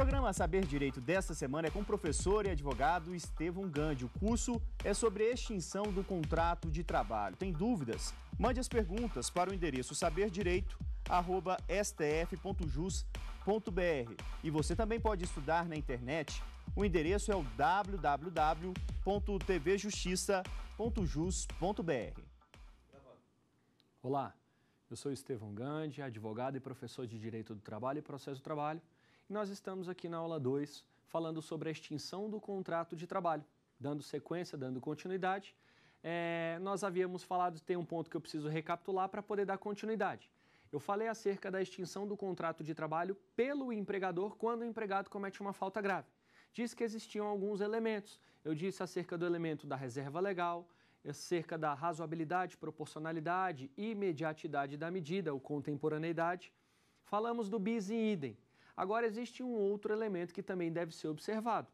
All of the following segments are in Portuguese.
programa Saber Direito desta semana é com o professor e advogado Estevão Gandhi. O curso é sobre extinção do contrato de trabalho. Tem dúvidas? Mande as perguntas para o endereço saberdireito.stf.jus.br. E você também pode estudar na internet. O endereço é o www.tvjustiça.jus.br. Olá, eu sou Estevão Gandhi, advogado e professor de Direito do Trabalho e Processo do Trabalho nós estamos aqui na aula 2 falando sobre a extinção do contrato de trabalho. Dando sequência, dando continuidade, é, nós havíamos falado, tem um ponto que eu preciso recapitular para poder dar continuidade. Eu falei acerca da extinção do contrato de trabalho pelo empregador quando o empregado comete uma falta grave. Diz que existiam alguns elementos. Eu disse acerca do elemento da reserva legal, acerca da razoabilidade, proporcionalidade, imediatidade da medida ou contemporaneidade. Falamos do bis in idem Agora, existe um outro elemento que também deve ser observado.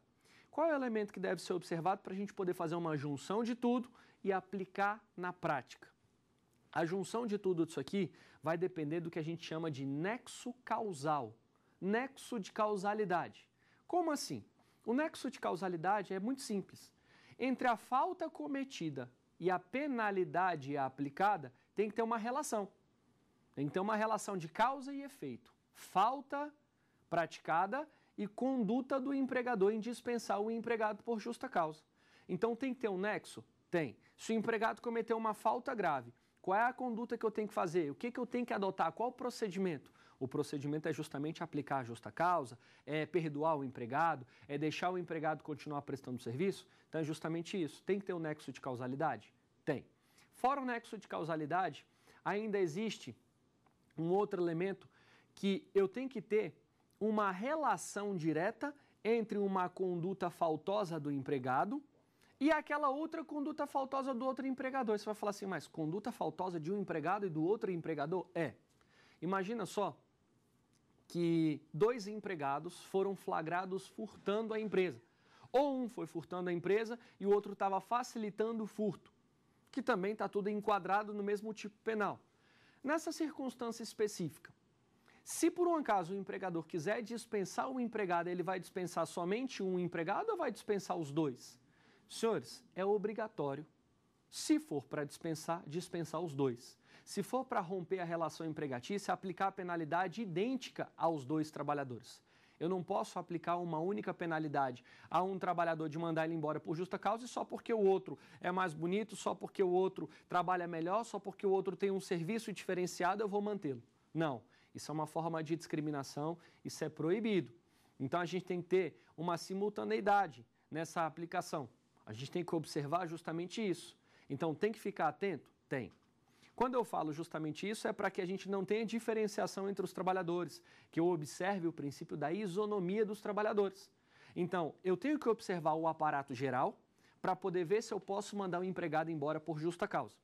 Qual é o elemento que deve ser observado para a gente poder fazer uma junção de tudo e aplicar na prática? A junção de tudo isso aqui vai depender do que a gente chama de nexo causal, nexo de causalidade. Como assim? O nexo de causalidade é muito simples. Entre a falta cometida e a penalidade aplicada, tem que ter uma relação. Tem que ter uma relação de causa e efeito. Falta praticada e conduta do empregador em dispensar o empregado por justa causa. Então tem que ter um nexo? Tem. Se o empregado cometeu uma falta grave, qual é a conduta que eu tenho que fazer? O que, que eu tenho que adotar? Qual o procedimento? O procedimento é justamente aplicar a justa causa, é perdoar o empregado, é deixar o empregado continuar prestando serviço. Então é justamente isso. Tem que ter um nexo de causalidade? Tem. Fora o nexo de causalidade, ainda existe um outro elemento que eu tenho que ter uma relação direta entre uma conduta faltosa do empregado e aquela outra conduta faltosa do outro empregador. Você vai falar assim, mas conduta faltosa de um empregado e do outro empregador? É. Imagina só que dois empregados foram flagrados furtando a empresa. Ou um foi furtando a empresa e o outro estava facilitando o furto, que também está tudo enquadrado no mesmo tipo penal. Nessa circunstância específica, se por um acaso o empregador quiser dispensar um empregado, ele vai dispensar somente um empregado ou vai dispensar os dois? Senhores, é obrigatório, se for para dispensar, dispensar os dois. Se for para romper a relação empregatícia, aplicar a penalidade idêntica aos dois trabalhadores. Eu não posso aplicar uma única penalidade a um trabalhador de mandar ele embora por justa causa e só porque o outro é mais bonito, só porque o outro trabalha melhor, só porque o outro tem um serviço diferenciado, eu vou mantê-lo. Não. Isso é uma forma de discriminação, isso é proibido. Então a gente tem que ter uma simultaneidade nessa aplicação. A gente tem que observar justamente isso. Então tem que ficar atento? Tem. Quando eu falo justamente isso, é para que a gente não tenha diferenciação entre os trabalhadores, que eu observe o princípio da isonomia dos trabalhadores. Então, eu tenho que observar o aparato geral para poder ver se eu posso mandar o um empregado embora por justa causa.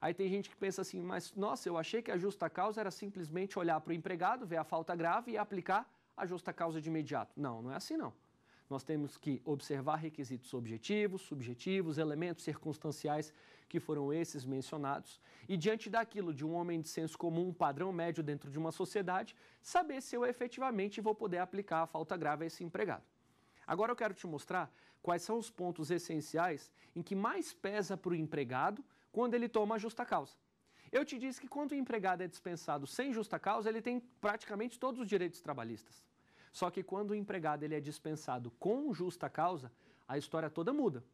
Aí tem gente que pensa assim, mas nossa, eu achei que a justa causa era simplesmente olhar para o empregado, ver a falta grave e aplicar a justa causa de imediato. Não, não é assim não. Nós temos que observar requisitos objetivos, subjetivos, elementos circunstanciais que foram esses mencionados e diante daquilo de um homem de senso comum, um padrão médio dentro de uma sociedade, saber se eu efetivamente vou poder aplicar a falta grave a esse empregado. Agora eu quero te mostrar quais são os pontos essenciais em que mais pesa para o empregado quando ele toma justa causa. Eu te disse que quando o empregado é dispensado sem justa causa, ele tem praticamente todos os direitos trabalhistas. Só que quando o empregado ele é dispensado com justa causa, a história toda muda.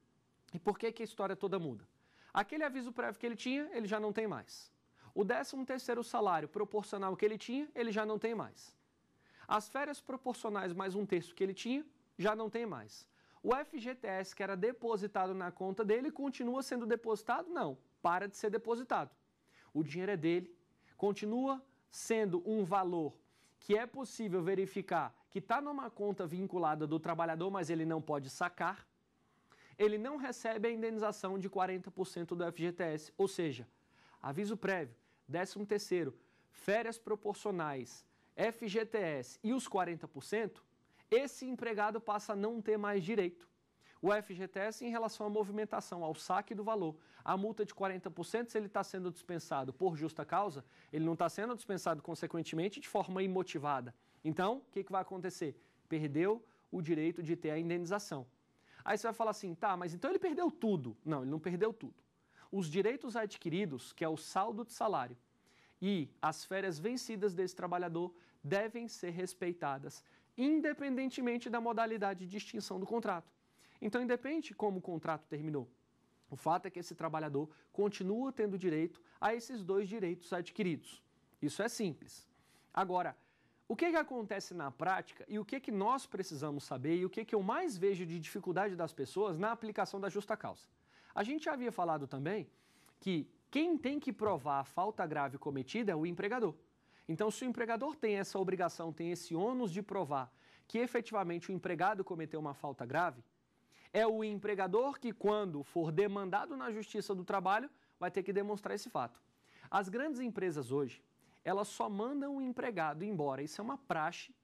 E por que, que a história toda muda? Aquele aviso prévio que ele tinha, ele já não tem mais. O 13 terceiro salário proporcional que ele tinha, ele já não tem mais. As férias proporcionais mais um terço que ele tinha, já não tem mais. O FGTS que era depositado na conta dele continua sendo depositado? Não para de ser depositado. O dinheiro é dele, continua sendo um valor que é possível verificar que está numa conta vinculada do trabalhador, mas ele não pode sacar, ele não recebe a indenização de 40% do FGTS, ou seja, aviso prévio, 13 terceiro, férias proporcionais, FGTS e os 40%, esse empregado passa a não ter mais direito o FGTS em relação à movimentação, ao saque do valor. A multa de 40%, se ele está sendo dispensado por justa causa, ele não está sendo dispensado, consequentemente, de forma imotivada. Então, o que, que vai acontecer? Perdeu o direito de ter a indenização. Aí você vai falar assim, tá, mas então ele perdeu tudo. Não, ele não perdeu tudo. Os direitos adquiridos, que é o saldo de salário, e as férias vencidas desse trabalhador devem ser respeitadas, independentemente da modalidade de extinção do contrato. Então, independe como o contrato terminou. O fato é que esse trabalhador continua tendo direito a esses dois direitos adquiridos. Isso é simples. Agora, o que, que acontece na prática e o que, que nós precisamos saber e o que, que eu mais vejo de dificuldade das pessoas na aplicação da justa causa? A gente havia falado também que quem tem que provar a falta grave cometida é o empregador. Então, se o empregador tem essa obrigação, tem esse ônus de provar que efetivamente o empregado cometeu uma falta grave, é o empregador que, quando for demandado na Justiça do Trabalho, vai ter que demonstrar esse fato. As grandes empresas hoje, elas só mandam o empregado embora, isso é uma praxe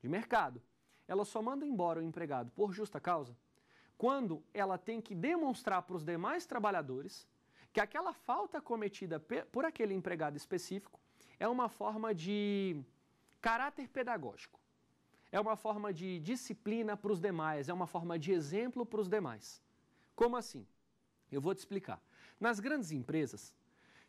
de mercado. Elas só mandam embora o empregado por justa causa quando ela tem que demonstrar para os demais trabalhadores que aquela falta cometida por aquele empregado específico é uma forma de caráter pedagógico. É uma forma de disciplina para os demais, é uma forma de exemplo para os demais. Como assim? Eu vou te explicar. Nas grandes empresas,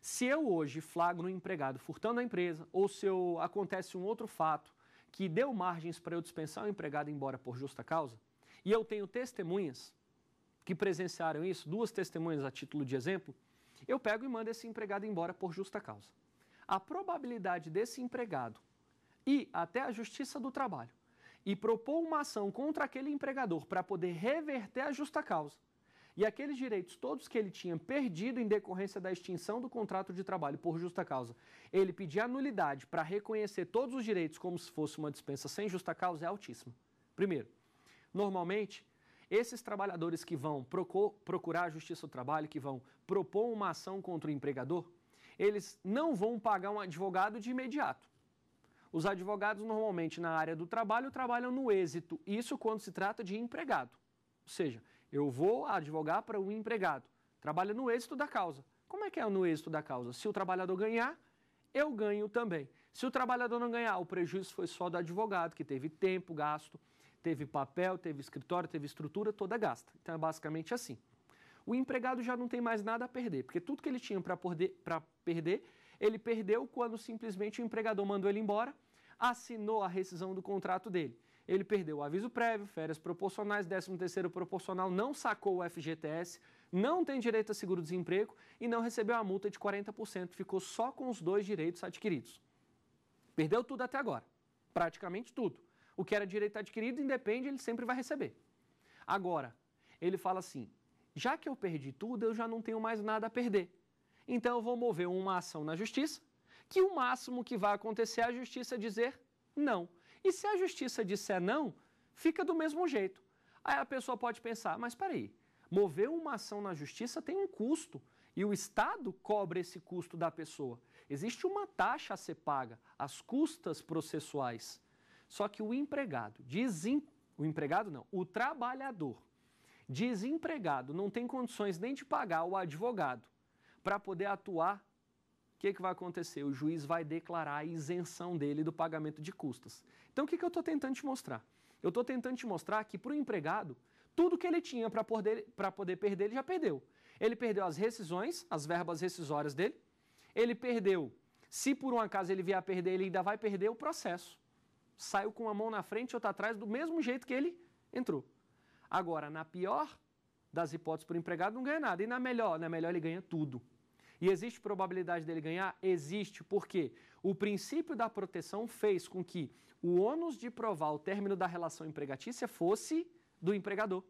se eu hoje flagro um empregado furtando a empresa, ou se eu, acontece um outro fato que deu margens para eu dispensar o empregado embora por justa causa, e eu tenho testemunhas que presenciaram isso, duas testemunhas a título de exemplo, eu pego e mando esse empregado embora por justa causa. A probabilidade desse empregado e até a Justiça do Trabalho e propor uma ação contra aquele empregador para poder reverter a justa causa e aqueles direitos todos que ele tinha perdido em decorrência da extinção do contrato de trabalho por justa causa, ele pedir a nulidade para reconhecer todos os direitos como se fosse uma dispensa sem justa causa é altíssimo. Primeiro, normalmente, esses trabalhadores que vão procurar a Justiça do Trabalho, que vão propor uma ação contra o empregador, eles não vão pagar um advogado de imediato. Os advogados, normalmente, na área do trabalho, trabalham no êxito. Isso quando se trata de empregado. Ou seja, eu vou advogar para o um empregado. Trabalha no êxito da causa. Como é que é no êxito da causa? Se o trabalhador ganhar, eu ganho também. Se o trabalhador não ganhar, o prejuízo foi só do advogado, que teve tempo gasto, teve papel, teve escritório, teve estrutura toda gasta. Então é basicamente assim. O empregado já não tem mais nada a perder, porque tudo que ele tinha para perder ele perdeu quando simplesmente o empregador mandou ele embora, assinou a rescisão do contrato dele. Ele perdeu o aviso prévio, férias proporcionais, 13º proporcional, não sacou o FGTS, não tem direito a seguro-desemprego e não recebeu a multa de 40%, ficou só com os dois direitos adquiridos. Perdeu tudo até agora, praticamente tudo. O que era direito adquirido, independe, ele sempre vai receber. Agora, ele fala assim, já que eu perdi tudo, eu já não tenho mais nada a perder. Então eu vou mover uma ação na justiça, que o máximo que vai acontecer é a justiça dizer não. E se a justiça disser não, fica do mesmo jeito. Aí a pessoa pode pensar, mas peraí, mover uma ação na justiça tem um custo e o Estado cobra esse custo da pessoa. Existe uma taxa a ser paga, as custas processuais. Só que o empregado, desem... o empregado não, o trabalhador desempregado não tem condições nem de pagar o advogado para poder atuar, o que, que vai acontecer? O juiz vai declarar a isenção dele do pagamento de custas. Então, o que, que eu estou tentando te mostrar? Eu estou tentando te mostrar que para o empregado, tudo que ele tinha para poder, poder perder, ele já perdeu. Ele perdeu as rescisões, as verbas rescisórias dele, ele perdeu. Se por um acaso ele vier a perder, ele ainda vai perder o processo. Saiu com uma mão na frente e outra atrás, do mesmo jeito que ele entrou. Agora, na pior das hipóteses para o empregado, não ganha nada. E na melhor, na melhor ele ganha tudo. E existe probabilidade dele ganhar? Existe, porque o princípio da proteção fez com que o ônus de provar o término da relação empregatícia fosse do empregador.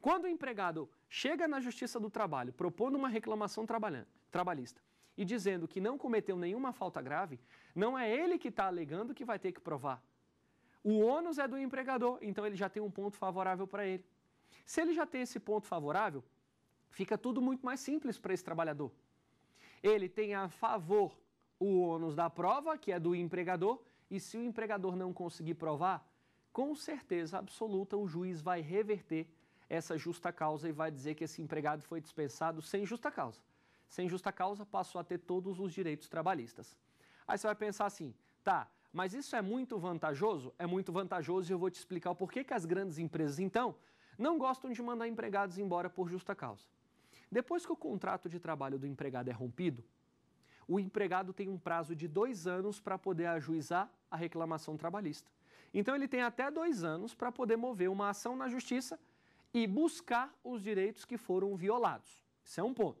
Quando o empregado chega na Justiça do Trabalho propondo uma reclamação trabalhista e dizendo que não cometeu nenhuma falta grave, não é ele que está alegando que vai ter que provar. O ônus é do empregador, então ele já tem um ponto favorável para ele. Se ele já tem esse ponto favorável, fica tudo muito mais simples para esse trabalhador. Ele tem a favor o ônus da prova, que é do empregador, e se o empregador não conseguir provar, com certeza absoluta o juiz vai reverter essa justa causa e vai dizer que esse empregado foi dispensado sem justa causa. Sem justa causa, passou a ter todos os direitos trabalhistas. Aí você vai pensar assim, tá, mas isso é muito vantajoso? É muito vantajoso e eu vou te explicar o porquê que as grandes empresas, então, não gostam de mandar empregados embora por justa causa. Depois que o contrato de trabalho do empregado é rompido, o empregado tem um prazo de dois anos para poder ajuizar a reclamação trabalhista. Então, ele tem até dois anos para poder mover uma ação na justiça e buscar os direitos que foram violados. Isso é um ponto.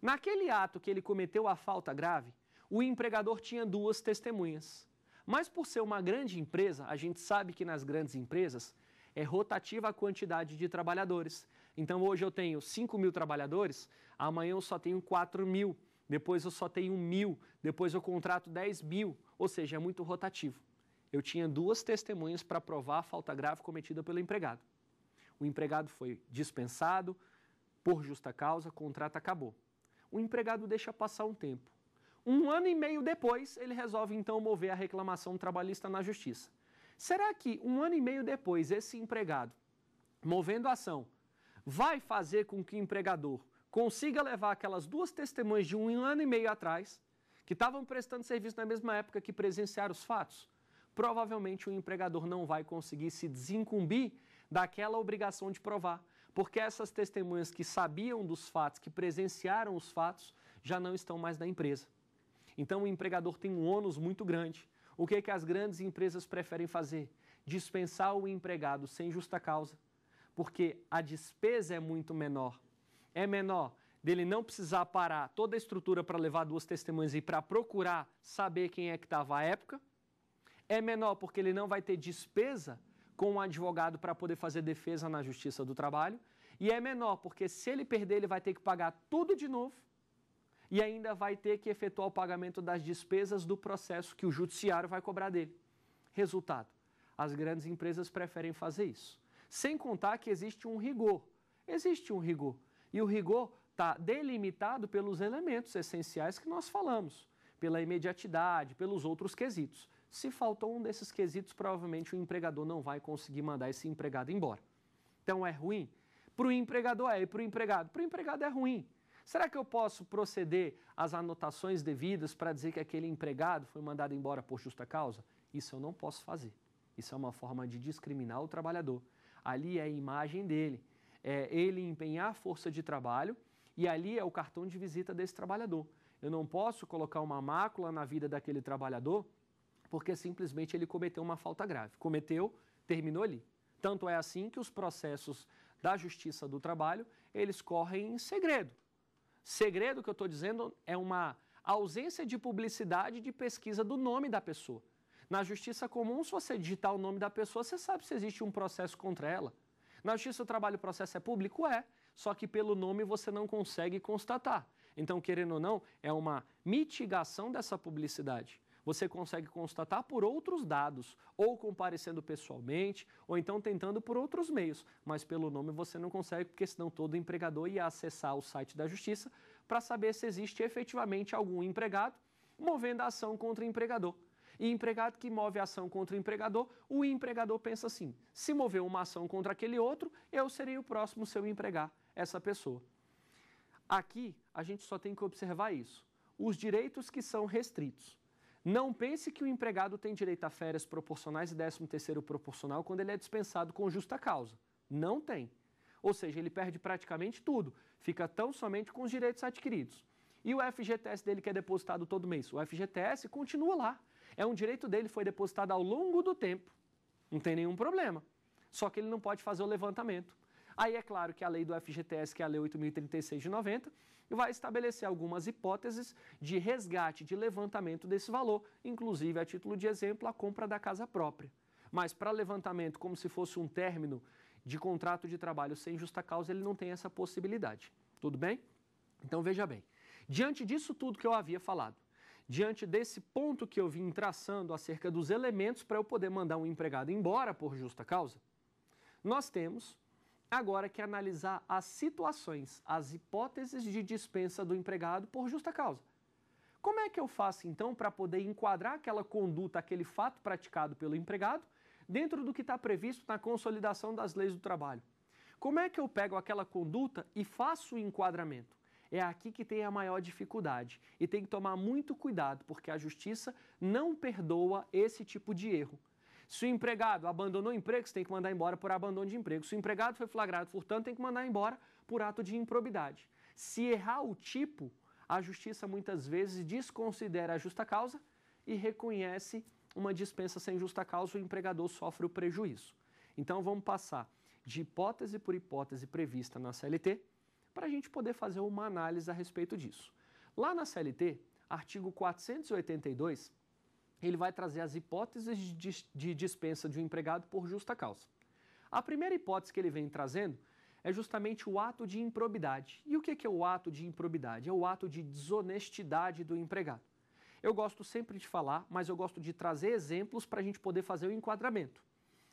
Naquele ato que ele cometeu a falta grave, o empregador tinha duas testemunhas. Mas por ser uma grande empresa, a gente sabe que nas grandes empresas é rotativa a quantidade de trabalhadores. Então hoje eu tenho 5 mil trabalhadores, amanhã eu só tenho 4 mil, depois eu só tenho mil, depois eu contrato 10 mil, ou seja, é muito rotativo. Eu tinha duas testemunhas para provar a falta grave cometida pelo empregado. O empregado foi dispensado por justa causa, o contrato acabou. O empregado deixa passar um tempo. Um ano e meio depois, ele resolve então mover a reclamação trabalhista na justiça. Será que um ano e meio depois, esse empregado, movendo a ação, vai fazer com que o empregador consiga levar aquelas duas testemunhas de um ano e meio atrás, que estavam prestando serviço na mesma época que presenciaram os fatos, provavelmente o empregador não vai conseguir se desincumbir daquela obrigação de provar, porque essas testemunhas que sabiam dos fatos, que presenciaram os fatos, já não estão mais na empresa. Então o empregador tem um ônus muito grande. O que, é que as grandes empresas preferem fazer? Dispensar o empregado sem justa causa porque a despesa é muito menor. É menor dele não precisar parar toda a estrutura para levar duas testemunhas e para procurar saber quem é que estava à época. É menor porque ele não vai ter despesa com um advogado para poder fazer defesa na justiça do trabalho. E é menor porque se ele perder, ele vai ter que pagar tudo de novo e ainda vai ter que efetuar o pagamento das despesas do processo que o judiciário vai cobrar dele. Resultado: as grandes empresas preferem fazer isso sem contar que existe um rigor. Existe um rigor. E o rigor está delimitado pelos elementos essenciais que nós falamos, pela imediatidade, pelos outros quesitos. Se faltou um desses quesitos, provavelmente o empregador não vai conseguir mandar esse empregado embora. Então é ruim? Para o empregador é, e para o empregado? Para o empregado é ruim. Será que eu posso proceder às anotações devidas para dizer que aquele empregado foi mandado embora por justa causa? Isso eu não posso fazer. Isso é uma forma de discriminar o trabalhador ali é a imagem dele. É ele empenhar força de trabalho e ali é o cartão de visita desse trabalhador. Eu não posso colocar uma mácula na vida daquele trabalhador porque simplesmente ele cometeu uma falta grave. Cometeu, terminou ali. Tanto é assim que os processos da Justiça do Trabalho, eles correm em segredo. Segredo que eu estou dizendo é uma ausência de publicidade de pesquisa do nome da pessoa. Na justiça comum, se você digitar o nome da pessoa, você sabe se existe um processo contra ela. Na justiça do trabalho, o processo é público? É. Só que pelo nome você não consegue constatar. Então, querendo ou não, é uma mitigação dessa publicidade. Você consegue constatar por outros dados, ou comparecendo pessoalmente, ou então tentando por outros meios, mas pelo nome você não consegue, porque senão todo empregador ia acessar o site da justiça para saber se existe efetivamente algum empregado movendo a ação contra o empregador. E empregado que move ação contra o empregador, o empregador pensa assim: se mover uma ação contra aquele outro, eu serei o próximo se eu empregar essa pessoa. Aqui a gente só tem que observar isso: os direitos que são restritos. Não pense que o empregado tem direito a férias proporcionais e 13 terceiro proporcional quando ele é dispensado com justa causa. Não tem. Ou seja, ele perde praticamente tudo, fica tão somente com os direitos adquiridos. E o FGTS dele que é depositado todo mês? O FGTS continua lá. É um direito dele, foi depositado ao longo do tempo. Não tem nenhum problema. Só que ele não pode fazer o levantamento. Aí é claro que a lei do FGTS, que é a lei 8036 de 90, vai estabelecer algumas hipóteses de resgate, de levantamento desse valor, inclusive, a título de exemplo, a compra da casa própria. Mas para levantamento, como se fosse um término de contrato de trabalho sem justa causa, ele não tem essa possibilidade. Tudo bem? Então veja bem. Diante disso tudo que eu havia falado, Diante desse ponto que eu vim traçando acerca dos elementos para eu poder mandar um empregado embora por justa causa, nós temos agora que analisar as situações, as hipóteses de dispensa do empregado por justa causa. Como é que eu faço então para poder enquadrar aquela conduta, aquele fato praticado pelo empregado, dentro do que está previsto na consolidação das leis do trabalho? Como é que eu pego aquela conduta e faço o enquadramento? é aqui que tem a maior dificuldade e tem que tomar muito cuidado, porque a justiça não perdoa esse tipo de erro. Se o empregado abandonou o emprego, você tem que mandar embora por abandono de emprego. Se o empregado foi flagrado furtando, tem que mandar embora por ato de improbidade. Se errar o tipo, a justiça muitas vezes desconsidera a justa causa e reconhece uma dispensa sem justa causa, o empregador sofre o prejuízo. Então vamos passar de hipótese por hipótese prevista na CLT para a gente poder fazer uma análise a respeito disso. Lá na CLT, artigo 482, ele vai trazer as hipóteses de dispensa de um empregado por justa causa. A primeira hipótese que ele vem trazendo é justamente o ato de improbidade. E o que é o ato de improbidade? É o ato de desonestidade do empregado. Eu gosto sempre de falar, mas eu gosto de trazer exemplos para a gente poder fazer o enquadramento.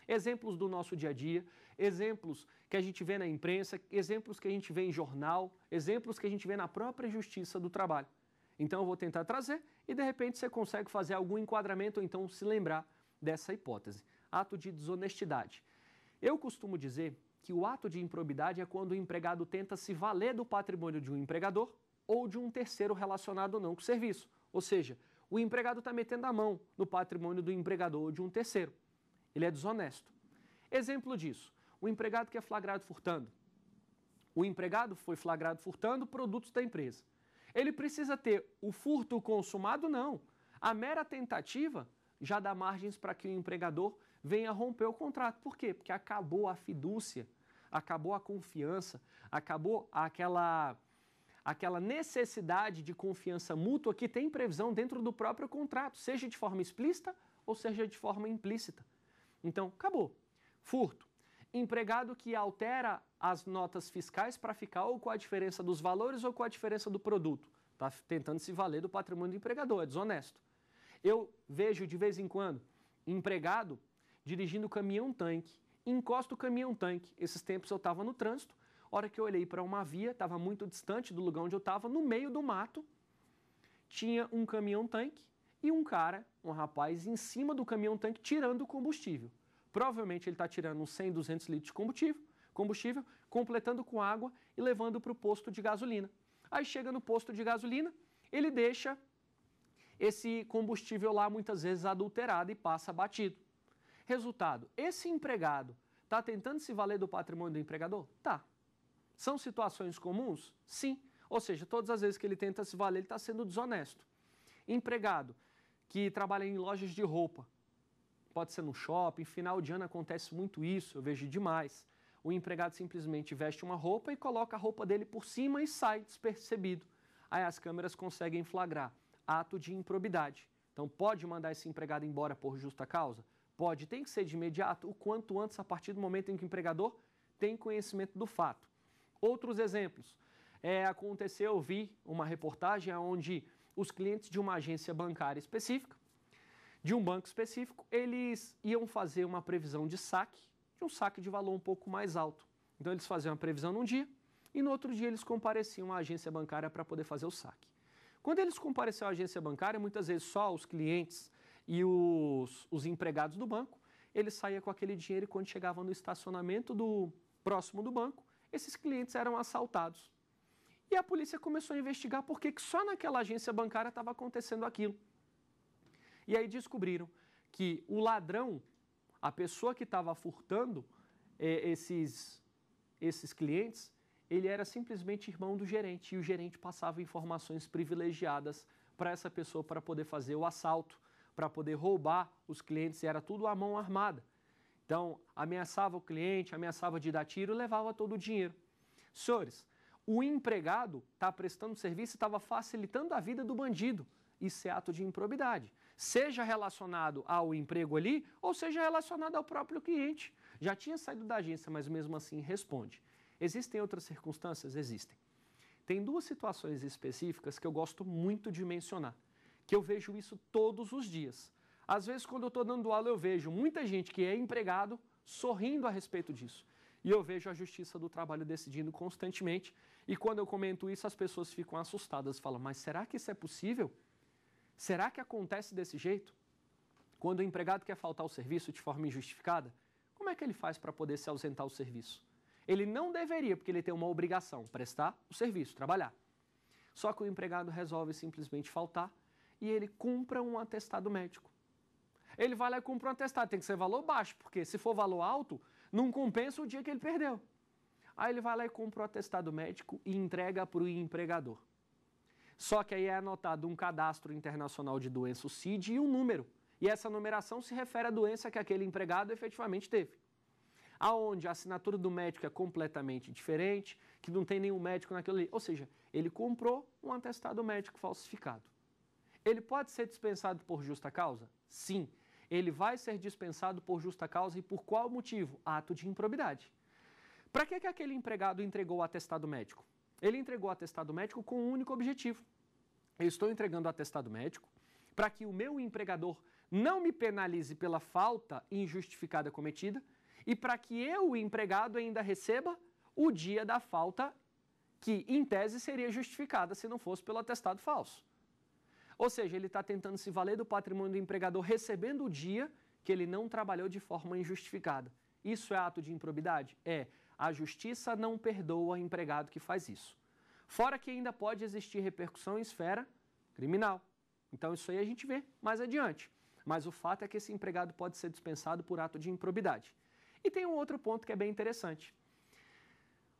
Exemplos do nosso dia a dia, exemplos que a gente vê na imprensa, exemplos que a gente vê em jornal, exemplos que a gente vê na própria justiça do trabalho. Então eu vou tentar trazer e de repente você consegue fazer algum enquadramento ou então se lembrar dessa hipótese. Ato de desonestidade. Eu costumo dizer que o ato de improbidade é quando o empregado tenta se valer do patrimônio de um empregador ou de um terceiro relacionado ou não com o serviço. Ou seja, o empregado está metendo a mão no patrimônio do empregador ou de um terceiro. Ele é desonesto. Exemplo disso: o empregado que é flagrado furtando. O empregado foi flagrado furtando produtos da empresa. Ele precisa ter o furto consumado? Não. A mera tentativa já dá margens para que o empregador venha romper o contrato. Por quê? Porque acabou a fidúcia, acabou a confiança, acabou aquela aquela necessidade de confiança mútua que tem previsão dentro do próprio contrato, seja de forma explícita ou seja de forma implícita. Então, acabou. Furto. Empregado que altera as notas fiscais para ficar ou com a diferença dos valores ou com a diferença do produto. Está tentando se valer do patrimônio do empregador, é desonesto. Eu vejo de vez em quando empregado dirigindo caminhão-tanque, encosta o caminhão-tanque. Esses tempos eu estava no trânsito, hora que eu olhei para uma via, estava muito distante do lugar onde eu estava, no meio do mato, tinha um caminhão-tanque e um cara, um rapaz, em cima do caminhão-tanque tirando combustível. Provavelmente ele está tirando uns 100, 200 litros de combustível, combustível, completando com água e levando para o posto de gasolina. Aí chega no posto de gasolina, ele deixa esse combustível lá muitas vezes adulterado e passa batido. Resultado, esse empregado está tentando se valer do patrimônio do empregador? Tá. São situações comuns? Sim. Ou seja, todas as vezes que ele tenta se valer, ele está sendo desonesto. Empregado que trabalha em lojas de roupa. Pode ser no shopping, final de ano acontece muito isso, eu vejo demais. O empregado simplesmente veste uma roupa e coloca a roupa dele por cima e sai despercebido. Aí as câmeras conseguem flagrar ato de improbidade. Então pode mandar esse empregado embora por justa causa? Pode, tem que ser de imediato, o quanto antes, a partir do momento em que o empregador tem conhecimento do fato. Outros exemplos. É, aconteceu, eu vi uma reportagem onde os clientes de uma agência bancária específica, de um banco específico, eles iam fazer uma previsão de saque, de um saque de valor um pouco mais alto. Então eles faziam a previsão num dia e no outro dia eles compareciam à agência bancária para poder fazer o saque. Quando eles compareciam à agência bancária, muitas vezes só os clientes e os, os empregados do banco, eles saíam com aquele dinheiro e quando chegavam no estacionamento do próximo do banco, esses clientes eram assaltados e a polícia começou a investigar por que só naquela agência bancária estava acontecendo aquilo. E aí descobriram que o ladrão, a pessoa que estava furtando é, esses, esses clientes, ele era simplesmente irmão do gerente e o gerente passava informações privilegiadas para essa pessoa para poder fazer o assalto, para poder roubar os clientes, era tudo à mão armada. Então, ameaçava o cliente, ameaçava de dar tiro, levava todo o dinheiro. Senhores, o empregado está prestando serviço e estava facilitando a vida do bandido. Isso é ato de improbidade. Seja relacionado ao emprego ali ou seja relacionado ao próprio cliente. Já tinha saído da agência, mas mesmo assim responde. Existem outras circunstâncias? Existem. Tem duas situações específicas que eu gosto muito de mencionar, que eu vejo isso todos os dias. Às vezes, quando eu estou dando aula, eu vejo muita gente que é empregado sorrindo a respeito disso. E eu vejo a Justiça do Trabalho decidindo constantemente. E quando eu comento isso, as pessoas ficam assustadas, falam: mas será que isso é possível? Será que acontece desse jeito? Quando o empregado quer faltar o serviço de forma injustificada, como é que ele faz para poder se ausentar do serviço? Ele não deveria, porque ele tem uma obrigação, prestar o serviço, trabalhar. Só que o empregado resolve simplesmente faltar e ele cumpra um atestado médico. Ele vai lá e compra um atestado, tem que ser valor baixo, porque se for valor alto, não compensa o dia que ele perdeu. Aí ele vai lá e compra o atestado médico e entrega para o empregador. Só que aí é anotado um cadastro internacional de doença, o CID, e um número. E essa numeração se refere à doença que aquele empregado efetivamente teve. Aonde a assinatura do médico é completamente diferente, que não tem nenhum médico naquele ali. Ou seja, ele comprou um atestado médico falsificado. Ele pode ser dispensado por justa causa? Sim, ele vai ser dispensado por justa causa e por qual motivo? Ato de improbidade. Para que, que aquele empregado entregou o atestado médico? Ele entregou o atestado médico com um único objetivo. Eu estou entregando o atestado médico para que o meu empregador não me penalize pela falta injustificada cometida e para que eu, o empregado, ainda receba o dia da falta que, em tese, seria justificada se não fosse pelo atestado falso. Ou seja, ele está tentando se valer do patrimônio do empregador recebendo o dia que ele não trabalhou de forma injustificada. Isso é ato de improbidade? É. A justiça não perdoa o empregado que faz isso. Fora que ainda pode existir repercussão em esfera criminal. Então, isso aí a gente vê mais adiante. Mas o fato é que esse empregado pode ser dispensado por ato de improbidade. E tem um outro ponto que é bem interessante.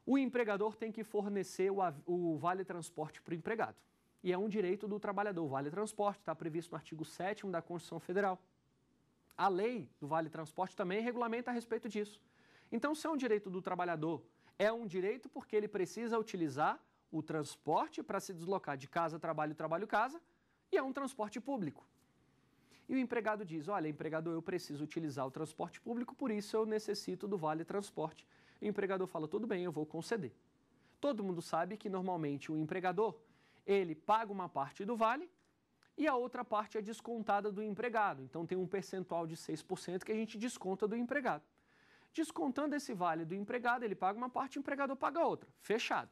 O empregador tem que fornecer o, o vale transporte para o empregado e é um direito do trabalhador. Vale Transporte está previsto no artigo 7 da Constituição Federal. A lei do Vale Transporte também regulamenta a respeito disso. Então, se é um direito do trabalhador, é um direito porque ele precisa utilizar o transporte para se deslocar de casa, trabalho, trabalho, casa, e é um transporte público. E o empregado diz: Olha, empregador, eu preciso utilizar o transporte público, por isso eu necessito do vale transporte. o empregador fala: Tudo bem, eu vou conceder. Todo mundo sabe que normalmente o empregador ele paga uma parte do vale e a outra parte é descontada do empregado. Então tem um percentual de 6% que a gente desconta do empregado. Descontando esse vale do empregado, ele paga uma parte, o empregador paga outra. Fechado.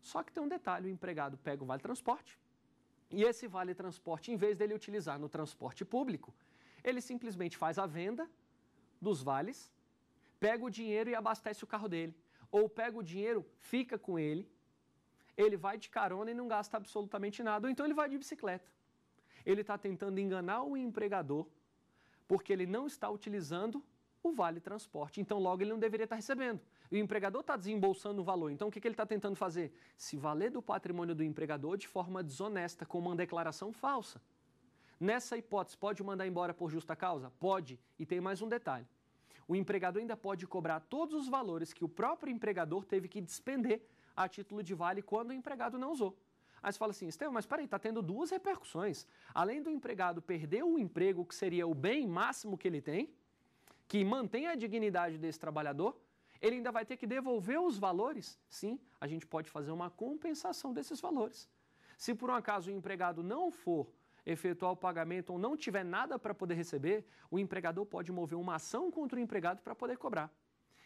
Só que tem um detalhe: o empregado pega o vale transporte e esse vale transporte, em vez dele utilizar no transporte público, ele simplesmente faz a venda dos vales, pega o dinheiro e abastece o carro dele. Ou pega o dinheiro, fica com ele ele vai de carona e não gasta absolutamente nada, ou então ele vai de bicicleta. Ele está tentando enganar o empregador porque ele não está utilizando o vale transporte. Então, logo ele não deveria estar tá recebendo. o empregador está desembolsando o valor. Então, o que, que ele está tentando fazer? Se valer do patrimônio do empregador de forma desonesta, com uma declaração falsa. Nessa hipótese, pode mandar embora por justa causa? Pode. E tem mais um detalhe: o empregador ainda pode cobrar todos os valores que o próprio empregador teve que despender a título de vale quando o empregado não usou. Aí você fala assim, Estevam, mas peraí, está tendo duas repercussões. Além do empregado perder o emprego, que seria o bem máximo que ele tem, que mantém a dignidade desse trabalhador, ele ainda vai ter que devolver os valores? Sim, a gente pode fazer uma compensação desses valores. Se por um acaso o empregado não for efetuar o pagamento ou não tiver nada para poder receber, o empregador pode mover uma ação contra o empregado para poder cobrar.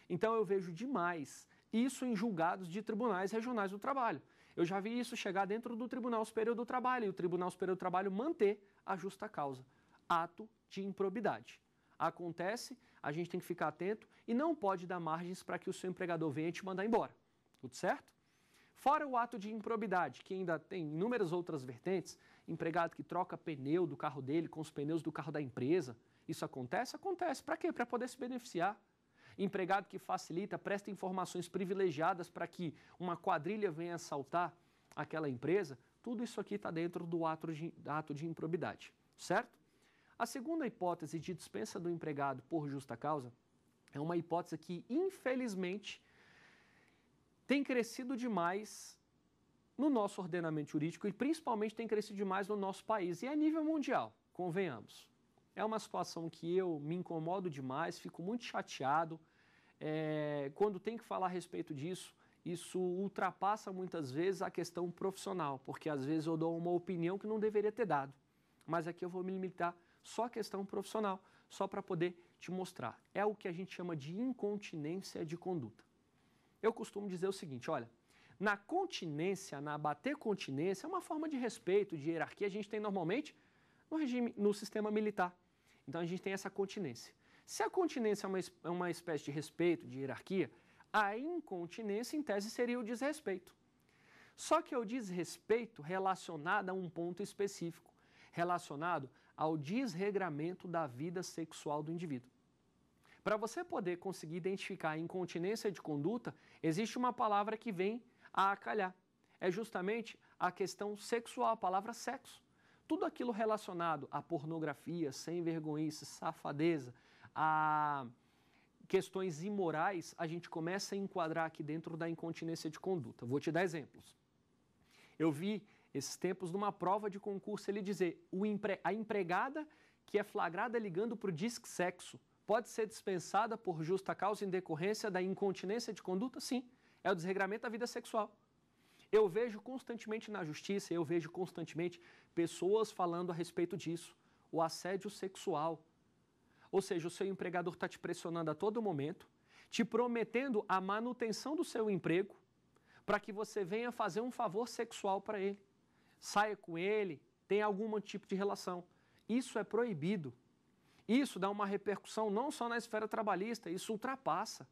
Então eu vejo demais isso em julgados de tribunais regionais do trabalho. Eu já vi isso chegar dentro do Tribunal Superior do Trabalho e o Tribunal Superior do Trabalho manter a justa causa. Ato de improbidade. Acontece, a gente tem que ficar atento e não pode dar margens para que o seu empregador venha te mandar embora. Tudo certo? Fora o ato de improbidade, que ainda tem inúmeras outras vertentes, empregado que troca pneu do carro dele com os pneus do carro da empresa, isso acontece? Acontece. Para quê? Para poder se beneficiar empregado que facilita, presta informações privilegiadas para que uma quadrilha venha assaltar aquela empresa, tudo isso aqui está dentro do ato de, ato de improbidade, certo? A segunda hipótese de dispensa do empregado por justa causa é uma hipótese que, infelizmente, tem crescido demais no nosso ordenamento jurídico e principalmente tem crescido demais no nosso país e é a nível mundial, convenhamos. É uma situação que eu me incomodo demais, fico muito chateado, é, quando tem que falar a respeito disso, isso ultrapassa muitas vezes a questão profissional, porque às vezes eu dou uma opinião que não deveria ter dado. Mas aqui eu vou me limitar só à questão profissional, só para poder te mostrar. É o que a gente chama de incontinência de conduta. Eu costumo dizer o seguinte, olha, na continência, na bater continência, é uma forma de respeito, de hierarquia, a gente tem normalmente no regime, no sistema militar. Então a gente tem essa continência. Se a continência é uma, é uma espécie de respeito, de hierarquia, a incontinência, em tese, seria o desrespeito. Só que é o desrespeito relacionado a um ponto específico, relacionado ao desregramento da vida sexual do indivíduo. Para você poder conseguir identificar a incontinência de conduta, existe uma palavra que vem a acalhar. É justamente a questão sexual, a palavra sexo. Tudo aquilo relacionado à pornografia, sem vergonhice, safadeza, a questões imorais, a gente começa a enquadrar aqui dentro da incontinência de conduta. Vou te dar exemplos. Eu vi esses tempos numa prova de concurso ele dizer empre... a empregada que é flagrada ligando para o disque sexo pode ser dispensada por justa causa em decorrência da incontinência de conduta? Sim, é o desregramento da vida sexual. Eu vejo constantemente na justiça, eu vejo constantemente pessoas falando a respeito disso. O assédio sexual, ou seja, o seu empregador está te pressionando a todo momento, te prometendo a manutenção do seu emprego para que você venha fazer um favor sexual para ele. Saia com ele, tenha algum tipo de relação. Isso é proibido. Isso dá uma repercussão não só na esfera trabalhista, isso ultrapassa.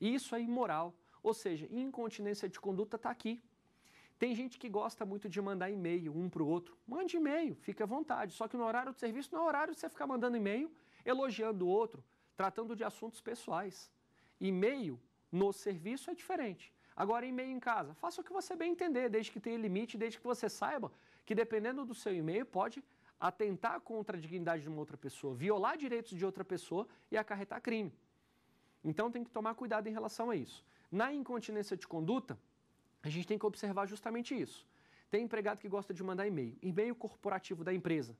E isso é imoral. Ou seja, incontinência de conduta está aqui. Tem gente que gosta muito de mandar e-mail um para o outro. Mande e-mail, fique à vontade. Só que no horário de serviço não é horário de você ficar mandando e-mail elogiando o outro, tratando de assuntos pessoais. E-mail no serviço é diferente. Agora, e-mail em casa, faça o que você bem entender, desde que tenha limite, desde que você saiba que, dependendo do seu e-mail, pode atentar contra a dignidade de uma outra pessoa, violar direitos de outra pessoa e acarretar crime. Então, tem que tomar cuidado em relação a isso. Na incontinência de conduta, a gente tem que observar justamente isso. Tem empregado que gosta de mandar e-mail, e-mail corporativo da empresa.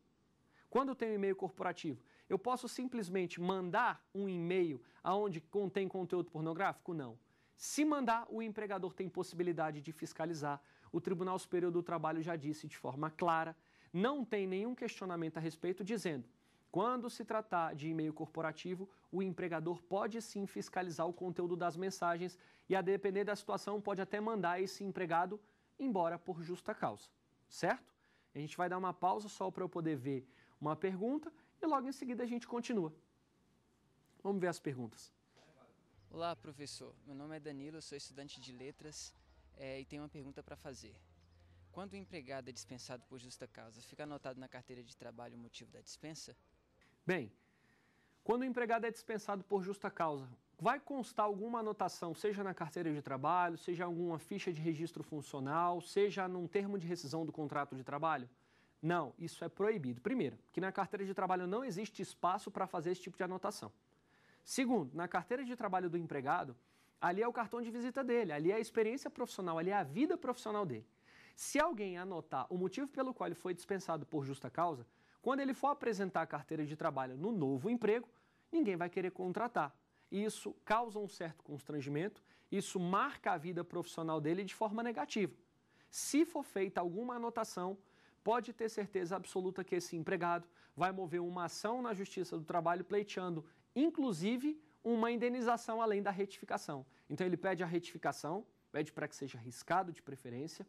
Quando tem um e-mail corporativo, eu posso simplesmente mandar um e-mail aonde contém conteúdo pornográfico? Não. Se mandar, o empregador tem possibilidade de fiscalizar. O Tribunal Superior do Trabalho já disse de forma clara, não tem nenhum questionamento a respeito, dizendo: quando se tratar de e-mail corporativo, o empregador pode sim fiscalizar o conteúdo das mensagens e, a depender da situação, pode até mandar esse empregado embora por justa causa, certo? A gente vai dar uma pausa só para eu poder ver uma pergunta e logo em seguida a gente continua. Vamos ver as perguntas. Olá, professor. Meu nome é Danilo, sou estudante de letras é, e tenho uma pergunta para fazer. Quando o empregado é dispensado por justa causa, fica anotado na carteira de trabalho o motivo da dispensa? Bem, quando o empregado é dispensado por justa causa, vai constar alguma anotação, seja na carteira de trabalho, seja alguma ficha de registro funcional, seja num termo de rescisão do contrato de trabalho? Não, isso é proibido. Primeiro, que na carteira de trabalho não existe espaço para fazer esse tipo de anotação. Segundo, na carteira de trabalho do empregado, ali é o cartão de visita dele, ali é a experiência profissional, ali é a vida profissional dele. Se alguém anotar o motivo pelo qual ele foi dispensado por justa causa, quando ele for apresentar a carteira de trabalho no novo emprego, ninguém vai querer contratar. E isso causa um certo constrangimento, isso marca a vida profissional dele de forma negativa. Se for feita alguma anotação, pode ter certeza absoluta que esse empregado vai mover uma ação na Justiça do Trabalho pleiteando, inclusive, uma indenização além da retificação. Então ele pede a retificação, pede para que seja riscado de preferência,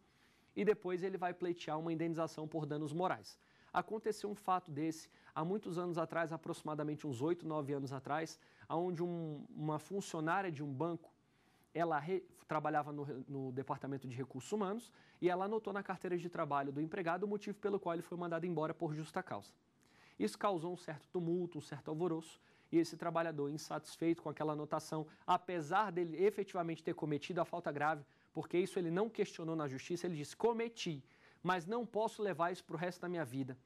e depois ele vai pleitear uma indenização por danos morais. Aconteceu um fato desse há muitos anos atrás, aproximadamente uns 8, 9 anos atrás, onde um, uma funcionária de um banco ela re, trabalhava no, no, Departamento de Recursos Humanos e ela anotou na carteira de trabalho do empregado o motivo pelo qual ele foi mandado embora por justa causa. Isso causou um certo tumulto, um certo alvoroço, e esse trabalhador, insatisfeito com aquela anotação, apesar dele efetivamente ter cometido a falta grave, porque isso ele não questionou na justiça, ele disse: cometi, mas não posso levar isso para o resto da minha vida.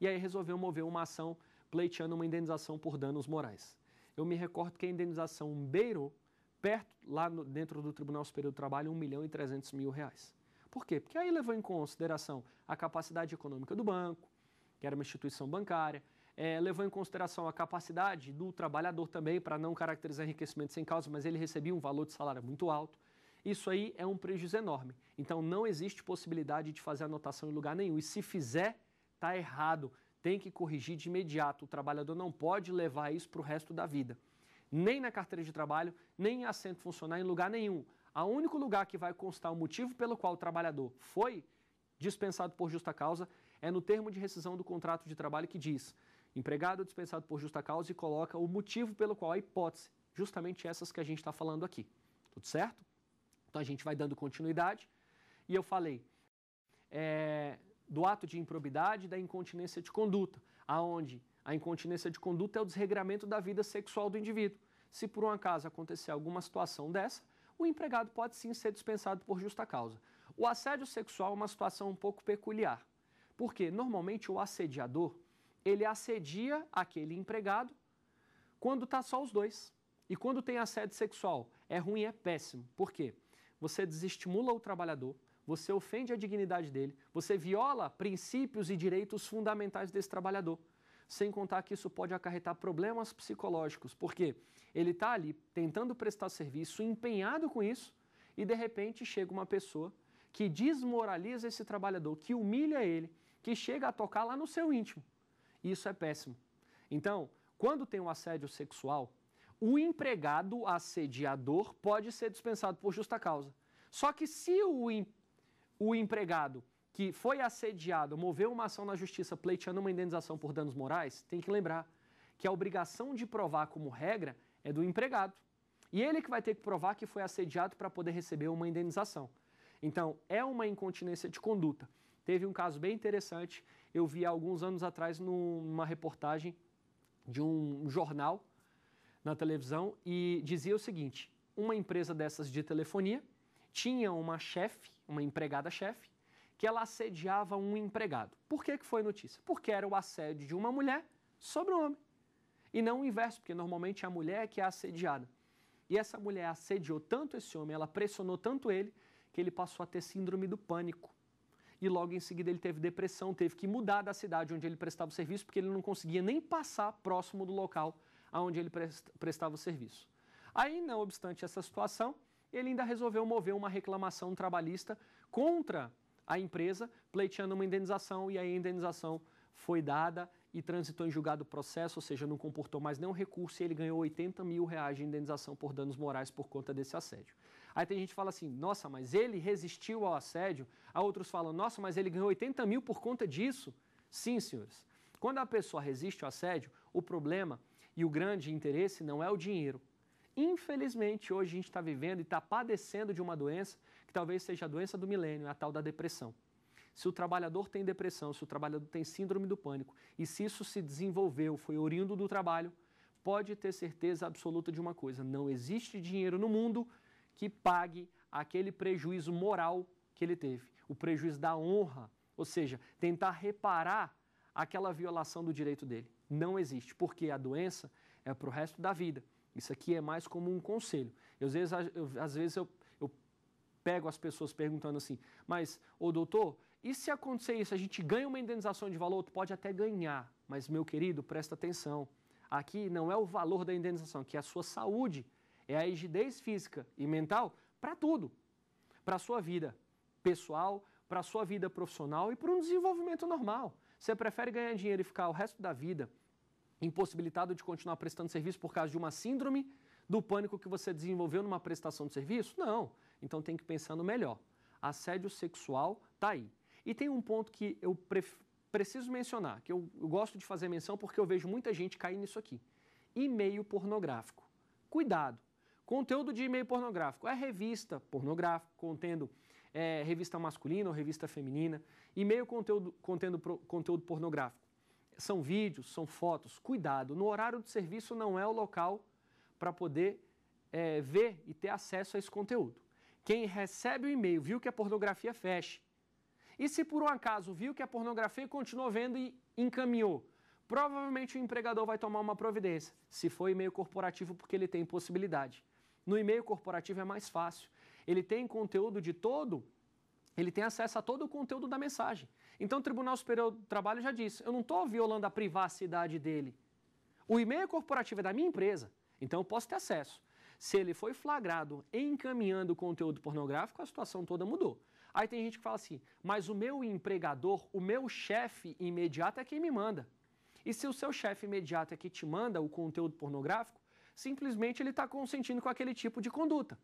E aí resolveu mover uma ação pleiteando uma indenização por danos morais. Eu me recordo que a indenização beirou perto, lá no, dentro do Tribunal Superior do Trabalho, 1 milhão e 300 mil reais. Por quê? Porque aí levou em consideração a capacidade econômica do banco, que era uma instituição bancária, é, levou em consideração a capacidade do trabalhador também, para não caracterizar enriquecimento sem causa, mas ele recebia um valor de salário muito alto. Isso aí é um prejuízo enorme. Então não existe possibilidade de fazer anotação em lugar nenhum. E se fizer, está errado. Tem que corrigir de imediato. O trabalhador não pode levar isso para o resto da vida nem na carteira de trabalho, nem em assento funcional em lugar nenhum. A único lugar que vai constar o motivo pelo qual o trabalhador foi dispensado por justa causa é no termo de rescisão do contrato de trabalho que diz empregado é dispensado por justa causa e coloca o motivo pelo qual a hipótese, justamente essas que a gente está falando aqui. Tudo certo? Então a gente vai dando continuidade e eu falei é, do ato de improbidade da incontinência de conduta, aonde a incontinência de conduta é o desregramento da vida sexual do indivíduo. Se por um acaso acontecer alguma situação dessa, o empregado pode sim ser dispensado por justa causa. O assédio sexual é uma situação um pouco peculiar, porque normalmente o assediador ele assedia aquele empregado quando está só os dois. E quando tem assédio sexual, é ruim, é péssimo. Por quê? Você desestimula o trabalhador, você ofende a dignidade dele, você viola princípios e direitos fundamentais desse trabalhador sem contar que isso pode acarretar problemas psicológicos, porque ele está ali tentando prestar serviço, empenhado com isso, e de repente chega uma pessoa que desmoraliza esse trabalhador, que humilha ele, que chega a tocar lá no seu íntimo. Isso é péssimo. Então, quando tem um assédio sexual, o empregado assediador pode ser dispensado por justa causa. Só que se o, em, o empregado que foi assediado, moveu uma ação na justiça pleiteando uma indenização por danos morais, tem que lembrar que a obrigação de provar como regra é do empregado. E ele que vai ter que provar que foi assediado para poder receber uma indenização. Então, é uma incontinência de conduta. Teve um caso bem interessante, eu vi alguns anos atrás numa reportagem de um jornal na televisão e dizia o seguinte: uma empresa dessas de telefonia tinha uma chefe, uma empregada chefe, que ela assediava um empregado. Por que, que foi notícia? Porque era o assédio de uma mulher sobre um homem. E não o inverso, porque normalmente é a mulher é que é assediada. E essa mulher assediou tanto esse homem, ela pressionou tanto ele, que ele passou a ter síndrome do pânico. E logo em seguida ele teve depressão, teve que mudar da cidade onde ele prestava o serviço, porque ele não conseguia nem passar próximo do local onde ele prestava o serviço. Aí, não obstante essa situação, ele ainda resolveu mover uma reclamação trabalhista contra a empresa pleiteando uma indenização e aí a indenização foi dada e transitou em julgado o processo, ou seja, não comportou mais nenhum recurso e ele ganhou 80 mil reais de indenização por danos morais por conta desse assédio. Aí tem gente que fala assim, nossa, mas ele resistiu ao assédio. Há outros falam, nossa, mas ele ganhou 80 mil por conta disso. Sim, senhores. Quando a pessoa resiste ao assédio, o problema e o grande interesse não é o dinheiro. Infelizmente, hoje a gente está vivendo e está padecendo de uma doença que talvez seja a doença do milênio, é a tal da depressão. Se o trabalhador tem depressão, se o trabalhador tem síndrome do pânico, e se isso se desenvolveu, foi oriundo do trabalho, pode ter certeza absoluta de uma coisa: não existe dinheiro no mundo que pague aquele prejuízo moral que ele teve, o prejuízo da honra, ou seja, tentar reparar aquela violação do direito dele. Não existe, porque a doença é para o resto da vida. Isso aqui é mais como um conselho. Eu, às vezes, eu, às vezes eu pego as pessoas perguntando assim, mas, ô doutor, e se acontecer isso, a gente ganha uma indenização de valor? Tu pode até ganhar, mas, meu querido, presta atenção. Aqui não é o valor da indenização, que é a sua saúde, é a rigidez física e mental para tudo. Para a sua vida pessoal, para a sua vida profissional e para um desenvolvimento normal. Você prefere ganhar dinheiro e ficar o resto da vida impossibilitado de continuar prestando serviço por causa de uma síndrome do pânico que você desenvolveu numa prestação de serviço? Não. Então tem que pensar no melhor. Assédio sexual está aí. E tem um ponto que eu preciso mencionar, que eu, eu gosto de fazer menção porque eu vejo muita gente cair nisso aqui. E-mail pornográfico. Cuidado. Conteúdo de e-mail pornográfico é revista pornográfica contendo é, revista masculina ou revista feminina, e-mail conteúdo, contendo pro, conteúdo pornográfico. São vídeos, são fotos. Cuidado, no horário de serviço não é o local para poder é, ver e ter acesso a esse conteúdo. Quem recebe o e-mail viu que a pornografia feche. E se por um acaso viu que a pornografia e continuou vendo e encaminhou, provavelmente o empregador vai tomar uma providência, se for e-mail corporativo, porque ele tem possibilidade. No e-mail corporativo é mais fácil. Ele tem conteúdo de todo, ele tem acesso a todo o conteúdo da mensagem. Então o Tribunal Superior do Trabalho já disse: eu não estou violando a privacidade dele. O e-mail corporativo é da minha empresa, então eu posso ter acesso. Se ele foi flagrado encaminhando conteúdo pornográfico, a situação toda mudou. Aí tem gente que fala assim: mas o meu empregador, o meu chefe imediato é quem me manda. E se o seu chefe imediato é que te manda o conteúdo pornográfico, simplesmente ele está consentindo com aquele tipo de conduta.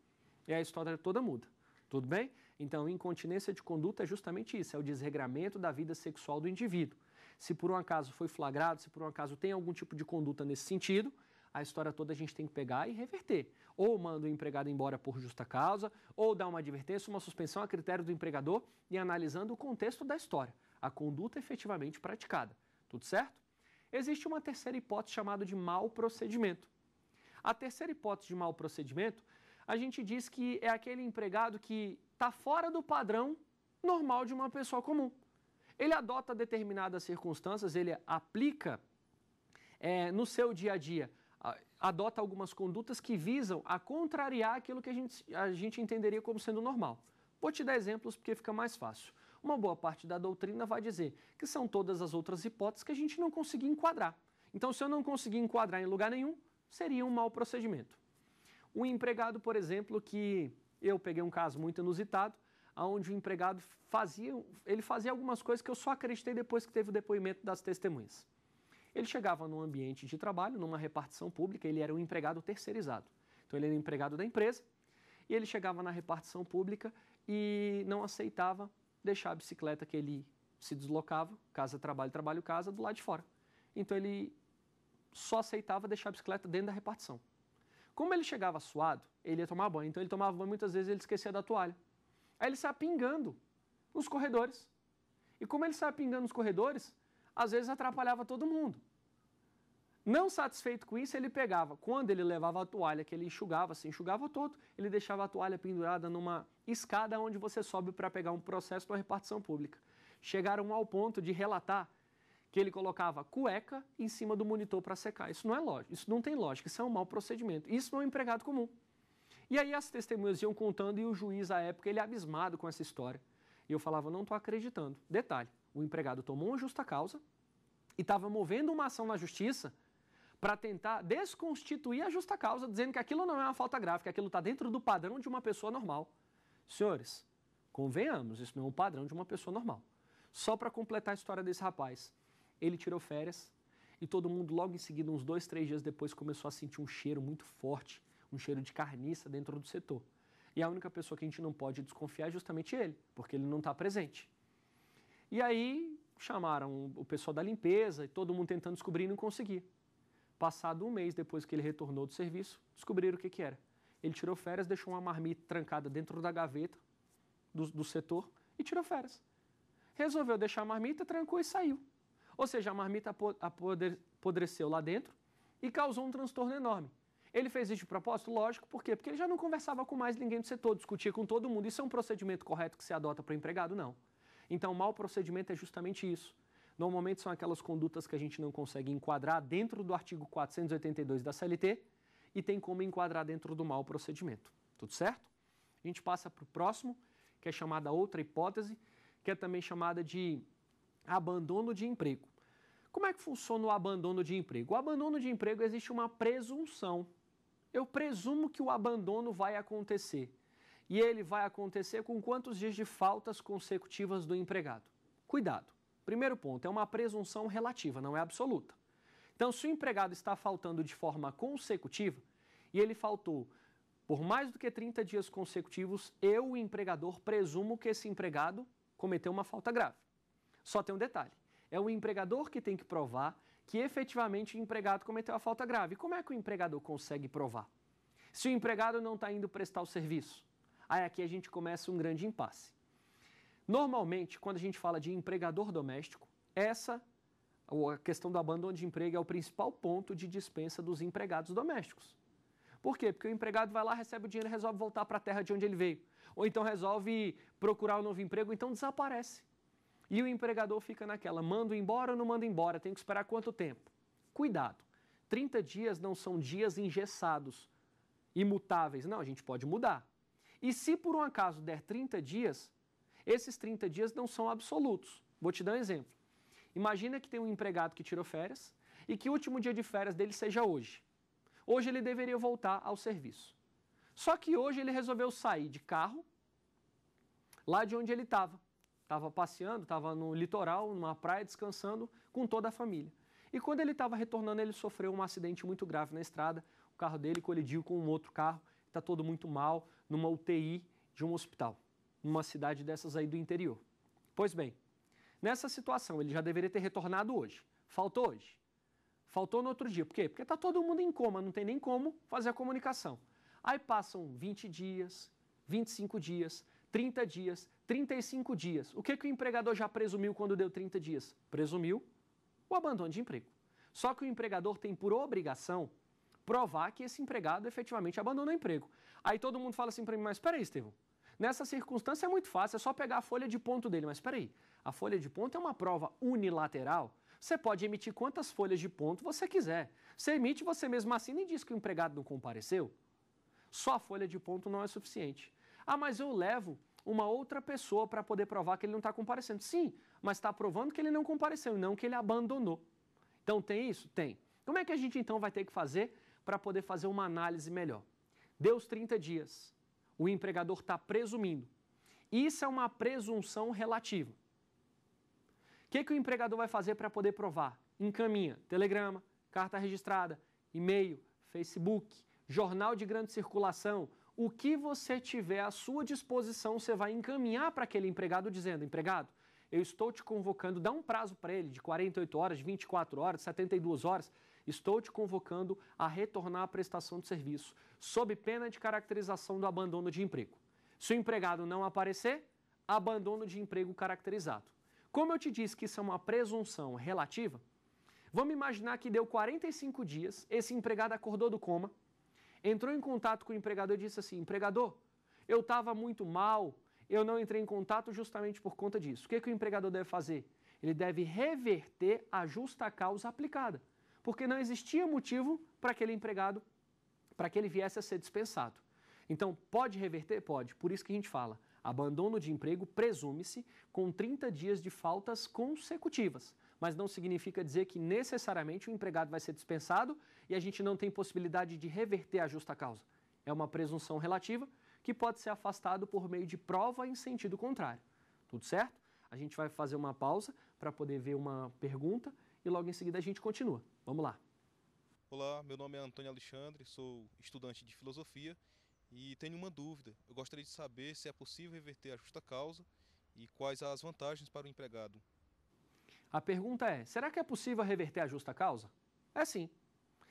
E a história toda muda. Tudo bem? Então, incontinência de conduta é justamente isso: é o desregramento da vida sexual do indivíduo. Se por um acaso foi flagrado, se por um acaso tem algum tipo de conduta nesse sentido, a história toda a gente tem que pegar e reverter. Ou manda o empregado embora por justa causa, ou dá uma advertência, uma suspensão a critério do empregador e analisando o contexto da história, a conduta efetivamente praticada. Tudo certo? Existe uma terceira hipótese chamada de mau procedimento. A terceira hipótese de mau procedimento, a gente diz que é aquele empregado que está fora do padrão normal de uma pessoa comum. Ele adota determinadas circunstâncias, ele aplica é, no seu dia a dia adota algumas condutas que visam a contrariar aquilo que a gente, a gente entenderia como sendo normal. Vou te dar exemplos porque fica mais fácil. Uma boa parte da doutrina vai dizer que são todas as outras hipóteses que a gente não conseguir enquadrar. Então, se eu não conseguir enquadrar em lugar nenhum, seria um mau procedimento. Um empregado, por exemplo, que eu peguei um caso muito inusitado, onde o empregado fazia, ele fazia algumas coisas que eu só acreditei depois que teve o depoimento das testemunhas. Ele chegava num ambiente de trabalho, numa repartição pública, ele era um empregado terceirizado. Então ele era um empregado da empresa e ele chegava na repartição pública e não aceitava deixar a bicicleta que ele se deslocava, casa, trabalho, trabalho, casa, do lado de fora. Então ele só aceitava deixar a bicicleta dentro da repartição. Como ele chegava suado, ele ia tomar banho, então ele tomava banho muitas vezes ele esquecia da toalha. Aí ele saia pingando nos corredores. E como ele saia pingando nos corredores, às vezes atrapalhava todo mundo. Não satisfeito com isso, ele pegava, quando ele levava a toalha que ele enxugava, se enxugava todo, ele deixava a toalha pendurada numa escada onde você sobe para pegar um processo na repartição pública. Chegaram ao ponto de relatar que ele colocava cueca em cima do monitor para secar. Isso não é lógico, isso não tem lógica, isso é um mau procedimento. Isso não é um empregado comum. E aí as testemunhas iam contando e o juiz à época ele é abismado com essa história. E eu falava, não estou acreditando. Detalhe, o empregado tomou uma justa causa e estava movendo uma ação na justiça para tentar desconstituir a justa causa, dizendo que aquilo não é uma falta grave, que aquilo está dentro do padrão de uma pessoa normal. Senhores, convenhamos, isso não é um padrão de uma pessoa normal. Só para completar a história desse rapaz, ele tirou férias e todo mundo, logo em seguida, uns dois, três dias depois, começou a sentir um cheiro muito forte, um cheiro de carniça dentro do setor. E a única pessoa que a gente não pode desconfiar é justamente ele, porque ele não está presente. E aí chamaram o pessoal da limpeza e todo mundo tentando descobrir e não conseguia. Passado um mês depois que ele retornou do serviço, descobriram o que, que era. Ele tirou férias, deixou uma marmita trancada dentro da gaveta do, do setor e tirou férias. Resolveu deixar a marmita, trancou e saiu. Ou seja, a marmita apodreceu lá dentro e causou um transtorno enorme. Ele fez isso de propósito? Lógico, por quê? Porque ele já não conversava com mais ninguém do setor, discutia com todo mundo. Isso é um procedimento correto que se adota para o empregado? Não. Então, mau procedimento é justamente isso. Normalmente são aquelas condutas que a gente não consegue enquadrar dentro do artigo 482 da CLT e tem como enquadrar dentro do mau procedimento. Tudo certo? A gente passa para o próximo, que é chamada outra hipótese, que é também chamada de abandono de emprego. Como é que funciona o abandono de emprego? O abandono de emprego existe uma presunção. Eu presumo que o abandono vai acontecer e ele vai acontecer com quantos dias de faltas consecutivas do empregado. Cuidado. Primeiro ponto, é uma presunção relativa, não é absoluta. Então, se o empregado está faltando de forma consecutiva e ele faltou por mais do que 30 dias consecutivos, eu, o empregador, presumo que esse empregado cometeu uma falta grave. Só tem um detalhe: é o empregador que tem que provar que efetivamente o empregado cometeu a falta grave. Como é que o empregador consegue provar? Se o empregado não está indo prestar o serviço, Aí aqui a gente começa um grande impasse. Normalmente, quando a gente fala de empregador doméstico, essa a questão do abandono de emprego é o principal ponto de dispensa dos empregados domésticos. Por quê? Porque o empregado vai lá, recebe o dinheiro e resolve voltar para a terra de onde ele veio. Ou então resolve procurar um novo emprego, então desaparece. E o empregador fica naquela: mando embora ou não mando embora? Tenho que esperar quanto tempo? Cuidado! 30 dias não são dias engessados, imutáveis. Não, a gente pode mudar. E se por um acaso der 30 dias, esses 30 dias não são absolutos. Vou te dar um exemplo. Imagina que tem um empregado que tirou férias e que o último dia de férias dele seja hoje. Hoje ele deveria voltar ao serviço. Só que hoje ele resolveu sair de carro lá de onde ele estava. Estava passeando, estava no litoral, numa praia, descansando com toda a família. E quando ele estava retornando, ele sofreu um acidente muito grave na estrada. O carro dele colidiu com um outro carro está todo muito mal numa UTI de um hospital, numa cidade dessas aí do interior. Pois bem, nessa situação ele já deveria ter retornado hoje. Faltou hoje. Faltou no outro dia. Por quê? Porque está todo mundo em coma, não tem nem como fazer a comunicação. Aí passam 20 dias, 25 dias, 30 dias, 35 dias. O que, que o empregador já presumiu quando deu 30 dias? Presumiu o abandono de emprego. Só que o empregador tem por obrigação provar que esse empregado efetivamente abandonou o emprego. Aí todo mundo fala assim para mim, mas espera aí, Estevão, Nessa circunstância é muito fácil, é só pegar a folha de ponto dele. Mas espera aí, a folha de ponto é uma prova unilateral. Você pode emitir quantas folhas de ponto você quiser. Você emite, você mesmo assina e diz que o empregado não compareceu. Só a folha de ponto não é suficiente. Ah, mas eu levo uma outra pessoa para poder provar que ele não está comparecendo. Sim, mas está provando que ele não compareceu, não que ele abandonou. Então tem isso? Tem. Como é que a gente então vai ter que fazer para poder fazer uma análise melhor. Deu os 30 dias. O empregador está presumindo. Isso é uma presunção relativa. O que, que o empregador vai fazer para poder provar? Encaminha telegrama, carta registrada, e-mail, Facebook, jornal de grande circulação, o que você tiver à sua disposição, você vai encaminhar para aquele empregado dizendo: empregado, eu estou te convocando, dá um prazo para ele de 48 horas, 24 horas, 72 horas, Estou te convocando a retornar à prestação de serviço, sob pena de caracterização do abandono de emprego. Se o empregado não aparecer, abandono de emprego caracterizado. Como eu te disse que isso é uma presunção relativa, vamos imaginar que deu 45 dias, esse empregado acordou do coma, entrou em contato com o empregador e disse assim: empregador, eu estava muito mal, eu não entrei em contato justamente por conta disso. O que, que o empregador deve fazer? Ele deve reverter a justa causa aplicada porque não existia motivo para aquele empregado, para que ele viesse a ser dispensado. Então, pode reverter? Pode. Por isso que a gente fala, abandono de emprego presume-se com 30 dias de faltas consecutivas. Mas não significa dizer que necessariamente o empregado vai ser dispensado e a gente não tem possibilidade de reverter a justa causa. É uma presunção relativa que pode ser afastado por meio de prova em sentido contrário. Tudo certo? A gente vai fazer uma pausa para poder ver uma pergunta e logo em seguida a gente continua. Vamos lá. Olá, meu nome é Antônio Alexandre, sou estudante de filosofia e tenho uma dúvida. Eu gostaria de saber se é possível reverter a justa causa e quais as vantagens para o empregado. A pergunta é: será que é possível reverter a justa causa? É sim.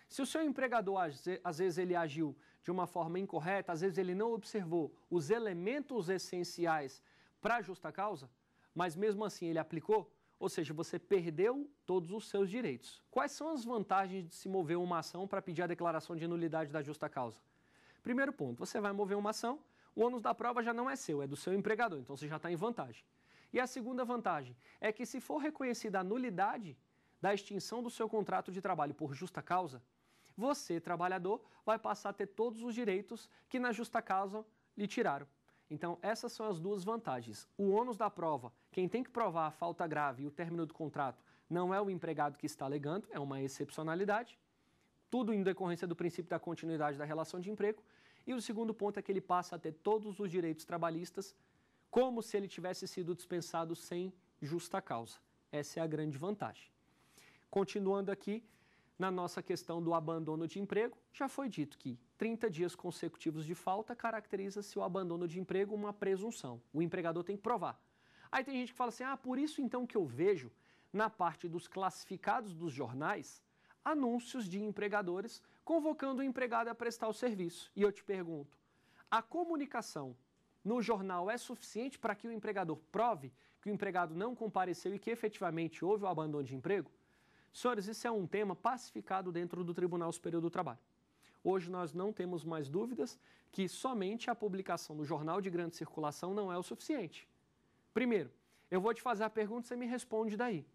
Se o seu empregador, às vezes, ele agiu de uma forma incorreta, às vezes ele não observou os elementos essenciais para a justa causa, mas mesmo assim ele aplicou, ou seja, você perdeu todos os seus direitos. Quais são as vantagens de se mover uma ação para pedir a declaração de nulidade da justa causa? Primeiro ponto, você vai mover uma ação, o ônus da prova já não é seu, é do seu empregador, então você já está em vantagem. E a segunda vantagem é que, se for reconhecida a nulidade da extinção do seu contrato de trabalho por justa causa, você, trabalhador, vai passar a ter todos os direitos que na justa causa lhe tiraram. Então, essas são as duas vantagens. O ônus da prova, quem tem que provar a falta grave e o término do contrato, não é o empregado que está alegando, é uma excepcionalidade. Tudo em decorrência do princípio da continuidade da relação de emprego. E o segundo ponto é que ele passa a ter todos os direitos trabalhistas, como se ele tivesse sido dispensado sem justa causa. Essa é a grande vantagem. Continuando aqui, na nossa questão do abandono de emprego, já foi dito que 30 dias consecutivos de falta caracteriza-se o abandono de emprego uma presunção. O empregador tem que provar. Aí tem gente que fala assim: ah, por isso então que eu vejo na parte dos classificados dos jornais anúncios de empregadores convocando o empregado a prestar o serviço. E eu te pergunto: a comunicação no jornal é suficiente para que o empregador prove que o empregado não compareceu e que efetivamente houve o abandono de emprego? Senhores, isso é um tema pacificado dentro do Tribunal Superior do Trabalho. Hoje nós não temos mais dúvidas que somente a publicação do jornal de grande circulação não é o suficiente. Primeiro, eu vou te fazer a pergunta e você me responde daí.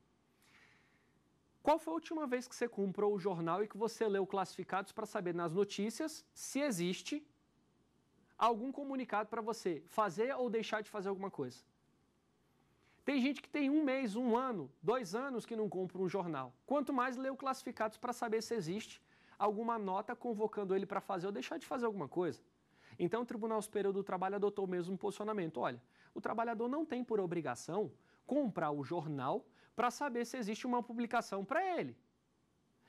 Qual foi a última vez que você comprou o jornal e que você leu classificados para saber nas notícias se existe algum comunicado para você fazer ou deixar de fazer alguma coisa? Tem gente que tem um mês, um ano, dois anos que não compra um jornal. Quanto mais lê o classificados para saber se existe alguma nota convocando ele para fazer ou deixar de fazer alguma coisa. Então, o Tribunal Superior do Trabalho adotou o mesmo posicionamento. Olha, o trabalhador não tem por obrigação comprar o jornal para saber se existe uma publicação para ele.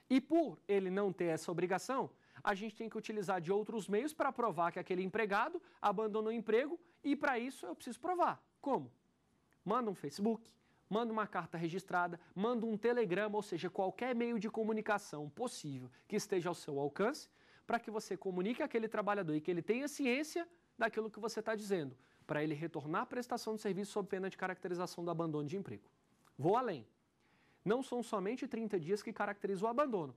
E por ele não ter essa obrigação, a gente tem que utilizar de outros meios para provar que aquele empregado abandonou o emprego e para isso eu preciso provar. Como? manda um Facebook, manda uma carta registrada, manda um telegrama, ou seja, qualquer meio de comunicação possível que esteja ao seu alcance, para que você comunique aquele trabalhador e que ele tenha ciência daquilo que você está dizendo, para ele retornar à prestação de serviço sob pena de caracterização do abandono de emprego. Vou além. Não são somente 30 dias que caracterizam o abandono.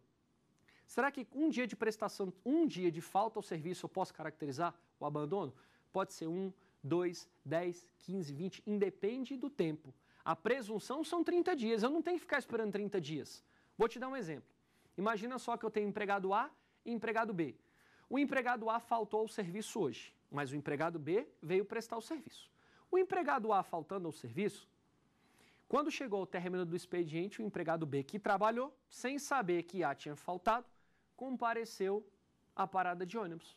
Será que um dia de prestação, um dia de falta ao serviço eu posso caracterizar o abandono? Pode ser um, 2, 10, 15, 20, independe do tempo. A presunção são 30 dias, eu não tenho que ficar esperando 30 dias. Vou te dar um exemplo. Imagina só que eu tenho empregado A e empregado B. O empregado A faltou ao serviço hoje, mas o empregado B veio prestar o serviço. O empregado A faltando ao serviço, quando chegou ao término do expediente, o empregado B que trabalhou, sem saber que A tinha faltado, compareceu à parada de ônibus.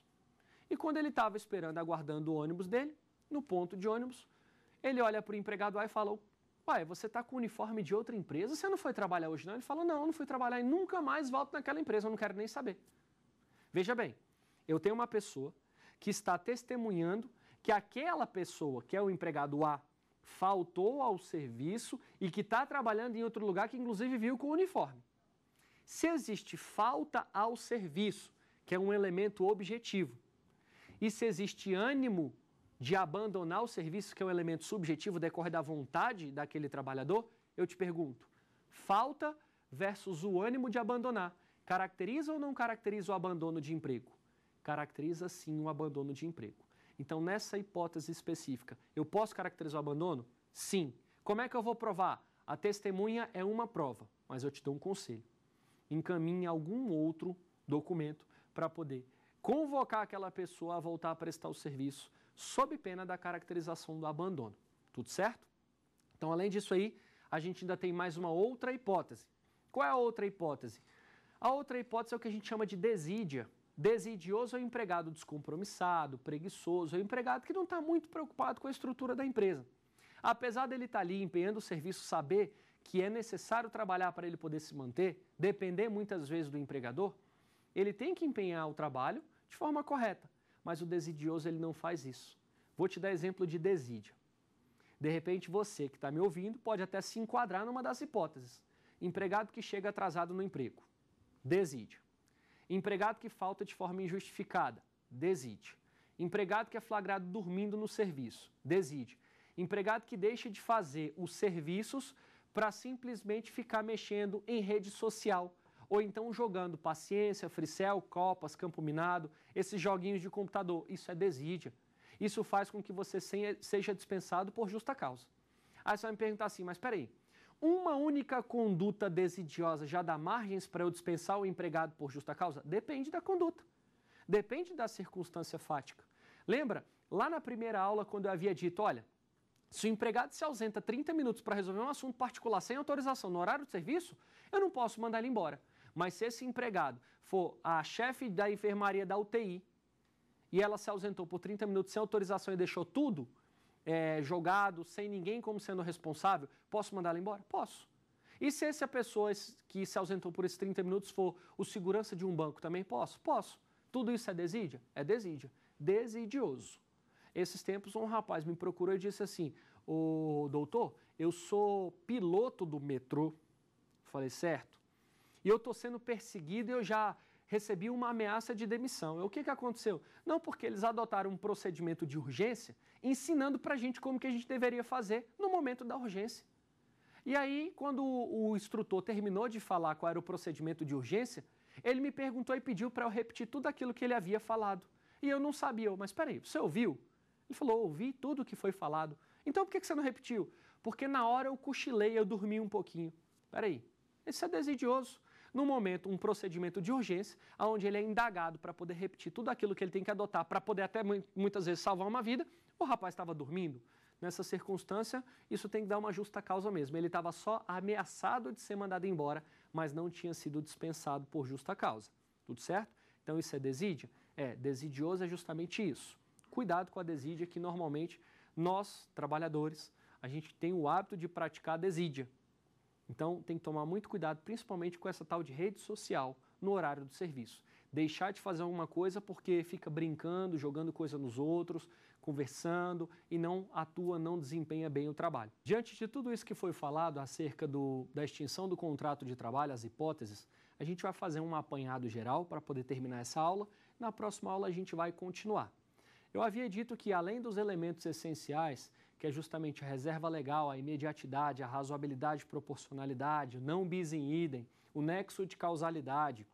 E quando ele estava esperando, aguardando o ônibus dele, no ponto de ônibus, ele olha para o empregado A e fala: pai você está com o uniforme de outra empresa? Você não foi trabalhar hoje, não? Ele fala: Não, não fui trabalhar e nunca mais volto naquela empresa, eu não quero nem saber. Veja bem, eu tenho uma pessoa que está testemunhando que aquela pessoa, que é o empregado A, faltou ao serviço e que está trabalhando em outro lugar que, inclusive, viu com o uniforme. Se existe falta ao serviço, que é um elemento objetivo, e se existe ânimo de abandonar o serviço, que é um elemento subjetivo, decorre da vontade daquele trabalhador, eu te pergunto: falta versus o ânimo de abandonar, caracteriza ou não caracteriza o abandono de emprego? Caracteriza sim o abandono de emprego. Então, nessa hipótese específica, eu posso caracterizar o abandono? Sim. Como é que eu vou provar? A testemunha é uma prova, mas eu te dou um conselho. Encaminhe algum outro documento para poder convocar aquela pessoa a voltar a prestar o serviço sob pena da caracterização do abandono. Tudo certo? Então, além disso aí, a gente ainda tem mais uma outra hipótese. Qual é a outra hipótese? A outra hipótese é o que a gente chama de desídia. Desidioso é o empregado descompromissado, preguiçoso, é o empregado que não está muito preocupado com a estrutura da empresa. Apesar dele estar tá ali empenhando o serviço, saber que é necessário trabalhar para ele poder se manter, depender muitas vezes do empregador, ele tem que empenhar o trabalho de forma correta mas o desidioso ele não faz isso. Vou te dar exemplo de desídia. De repente, você que está me ouvindo pode até se enquadrar numa das hipóteses. Empregado que chega atrasado no emprego, desídia. Empregado que falta de forma injustificada, desídia. Empregado que é flagrado dormindo no serviço, desídia. Empregado que deixa de fazer os serviços para simplesmente ficar mexendo em rede social, ou então jogando paciência, fricel, copas, campo minado, esses joguinhos de computador. Isso é desídia. Isso faz com que você seja dispensado por justa causa. Aí você vai me perguntar assim, mas peraí, uma única conduta desidiosa já dá margens para eu dispensar o empregado por justa causa? Depende da conduta. Depende da circunstância fática. Lembra? Lá na primeira aula, quando eu havia dito, olha, se o empregado se ausenta 30 minutos para resolver um assunto particular sem autorização no horário de serviço, eu não posso mandar ele embora. Mas se esse empregado for a chefe da enfermaria da UTI e ela se ausentou por 30 minutos sem autorização e deixou tudo é, jogado, sem ninguém como sendo responsável, posso mandá-la embora? Posso. E se essa pessoa que se ausentou por esses 30 minutos for o segurança de um banco, também posso? Posso. Tudo isso é desídia? É desídia. Desidioso. Esses tempos, um rapaz me procurou e disse assim: Ô doutor, eu sou piloto do metrô. Falei, certo e eu estou sendo perseguido e eu já recebi uma ameaça de demissão. O que, que aconteceu? Não porque eles adotaram um procedimento de urgência, ensinando para a gente como que a gente deveria fazer no momento da urgência. E aí, quando o instrutor terminou de falar qual era o procedimento de urgência, ele me perguntou e pediu para eu repetir tudo aquilo que ele havia falado. E eu não sabia, mas peraí, você ouviu? Ele falou, ouvi tudo o que foi falado. Então por que você não repetiu? Porque na hora eu cochilei, eu dormi um pouquinho. Peraí, isso é desidioso no momento, um procedimento de urgência, onde ele é indagado para poder repetir tudo aquilo que ele tem que adotar, para poder até muitas vezes salvar uma vida, o rapaz estava dormindo. Nessa circunstância, isso tem que dar uma justa causa mesmo. Ele estava só ameaçado de ser mandado embora, mas não tinha sido dispensado por justa causa. Tudo certo? Então isso é desídia? É, desidioso é justamente isso. Cuidado com a desídia que normalmente nós, trabalhadores, a gente tem o hábito de praticar desídia. Então, tem que tomar muito cuidado, principalmente com essa tal de rede social no horário do serviço. Deixar de fazer alguma coisa porque fica brincando, jogando coisa nos outros, conversando e não atua, não desempenha bem o trabalho. Diante de tudo isso que foi falado acerca do, da extinção do contrato de trabalho, as hipóteses, a gente vai fazer um apanhado geral para poder terminar essa aula. Na próxima aula, a gente vai continuar. Eu havia dito que, além dos elementos essenciais, que é justamente a reserva legal, a imediatidade, a razoabilidade, proporcionalidade, não bis in idem, o nexo de causalidade,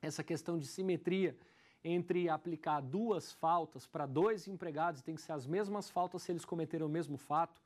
essa questão de simetria entre aplicar duas faltas para dois empregados, tem que ser as mesmas faltas se eles cometeram o mesmo fato,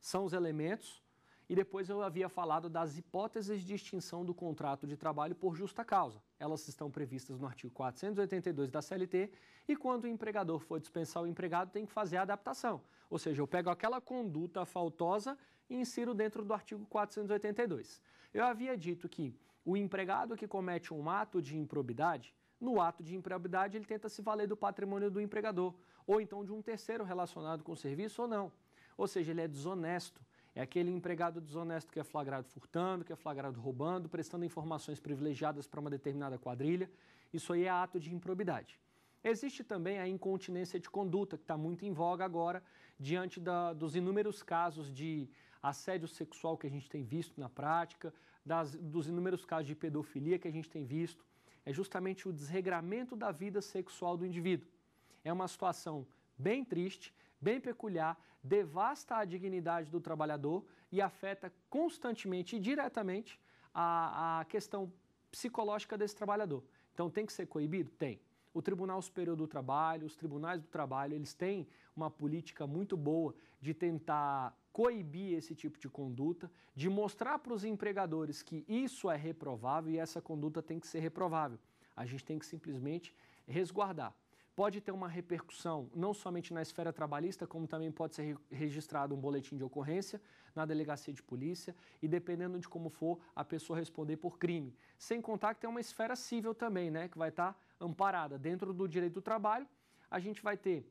são os elementos e depois eu havia falado das hipóteses de extinção do contrato de trabalho por justa causa. Elas estão previstas no artigo 482 da CLT e quando o empregador for dispensar o empregado, tem que fazer a adaptação. Ou seja, eu pego aquela conduta faltosa e insiro dentro do artigo 482. Eu havia dito que o empregado que comete um ato de improbidade, no ato de improbidade ele tenta se valer do patrimônio do empregador, ou então de um terceiro relacionado com o serviço ou não. Ou seja, ele é desonesto. É aquele empregado desonesto que é flagrado furtando, que é flagrado roubando, prestando informações privilegiadas para uma determinada quadrilha. Isso aí é ato de improbidade. Existe também a incontinência de conduta, que está muito em voga agora, diante da, dos inúmeros casos de assédio sexual que a gente tem visto na prática, das, dos inúmeros casos de pedofilia que a gente tem visto. É justamente o desregramento da vida sexual do indivíduo. É uma situação bem triste bem peculiar, devasta a dignidade do trabalhador e afeta constantemente e diretamente a, a questão psicológica desse trabalhador. Então tem que ser coibido? Tem. O Tribunal Superior do Trabalho, os tribunais do trabalho, eles têm uma política muito boa de tentar coibir esse tipo de conduta, de mostrar para os empregadores que isso é reprovável e essa conduta tem que ser reprovável. A gente tem que simplesmente resguardar pode ter uma repercussão não somente na esfera trabalhista, como também pode ser registrado um boletim de ocorrência na delegacia de polícia e dependendo de como for, a pessoa responder por crime. Sem contar que tem uma esfera civil também, né, que vai estar amparada dentro do direito do trabalho. A gente vai ter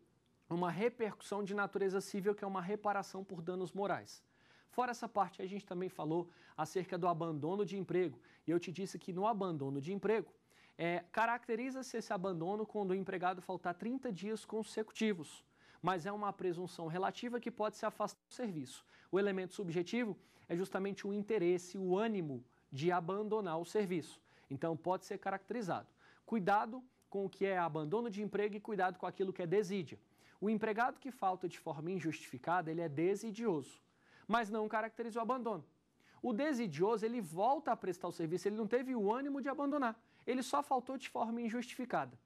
uma repercussão de natureza civil, que é uma reparação por danos morais. Fora essa parte, a gente também falou acerca do abandono de emprego. E eu te disse que no abandono de emprego, é, Caracteriza-se esse abandono quando o empregado faltar 30 dias consecutivos, mas é uma presunção relativa que pode se afastar do serviço. O elemento subjetivo é justamente o interesse, o ânimo de abandonar o serviço. Então, pode ser caracterizado. Cuidado com o que é abandono de emprego e cuidado com aquilo que é desídia. O empregado que falta de forma injustificada, ele é desidioso, mas não caracteriza o abandono. O desidioso, ele volta a prestar o serviço, ele não teve o ânimo de abandonar ele só faltou de forma injustificada.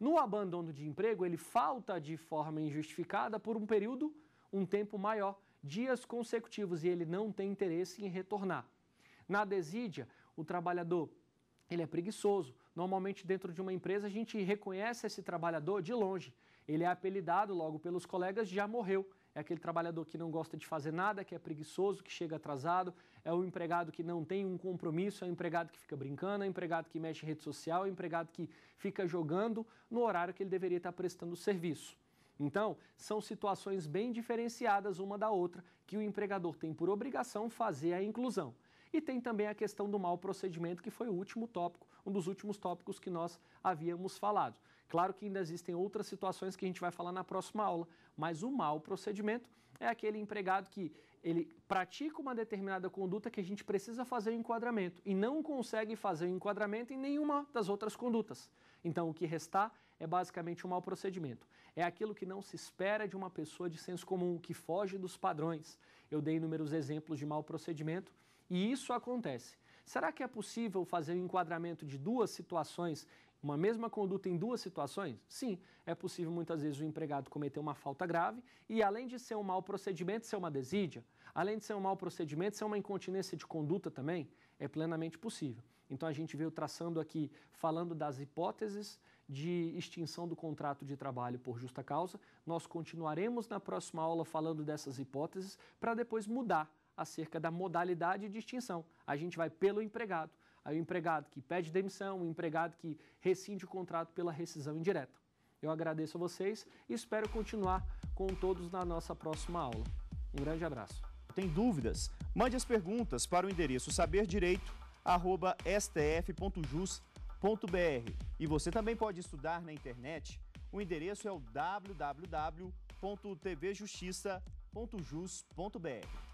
No abandono de emprego, ele falta de forma injustificada por um período, um tempo maior, dias consecutivos, e ele não tem interesse em retornar. Na desídia, o trabalhador ele é preguiçoso. Normalmente, dentro de uma empresa, a gente reconhece esse trabalhador de longe. Ele é apelidado logo pelos colegas, já morreu. É aquele trabalhador que não gosta de fazer nada, que é preguiçoso, que chega atrasado, é o empregado que não tem um compromisso, é o empregado que fica brincando, é o empregado que mexe em rede social, é o empregado que fica jogando no horário que ele deveria estar prestando serviço. Então, são situações bem diferenciadas uma da outra que o empregador tem por obrigação fazer a inclusão. E tem também a questão do mau procedimento, que foi o último tópico, um dos últimos tópicos que nós havíamos falado. Claro que ainda existem outras situações que a gente vai falar na próxima aula, mas o mau procedimento é aquele empregado que ele pratica uma determinada conduta que a gente precisa fazer o enquadramento e não consegue fazer o enquadramento em nenhuma das outras condutas. Então, o que restar é basicamente um mau procedimento. É aquilo que não se espera de uma pessoa de senso comum, que foge dos padrões. Eu dei inúmeros exemplos de mau procedimento e isso acontece. Será que é possível fazer o um enquadramento de duas situações uma mesma conduta em duas situações? Sim, é possível muitas vezes o empregado cometer uma falta grave e, além de ser um mau procedimento, ser uma desídia, além de ser um mau procedimento, ser uma incontinência de conduta também, é plenamente possível. Então a gente veio traçando aqui, falando das hipóteses de extinção do contrato de trabalho por justa causa. Nós continuaremos na próxima aula falando dessas hipóteses para depois mudar acerca da modalidade de extinção. A gente vai pelo empregado. Aí o empregado que pede demissão, o empregado que rescinde o contrato pela rescisão indireta. Eu agradeço a vocês e espero continuar com todos na nossa próxima aula. Um grande abraço. Tem dúvidas? Mande as perguntas para o endereço saberdireito@stf.jus.br. E você também pode estudar na internet. O endereço é o www.tvjustiça.jus.br.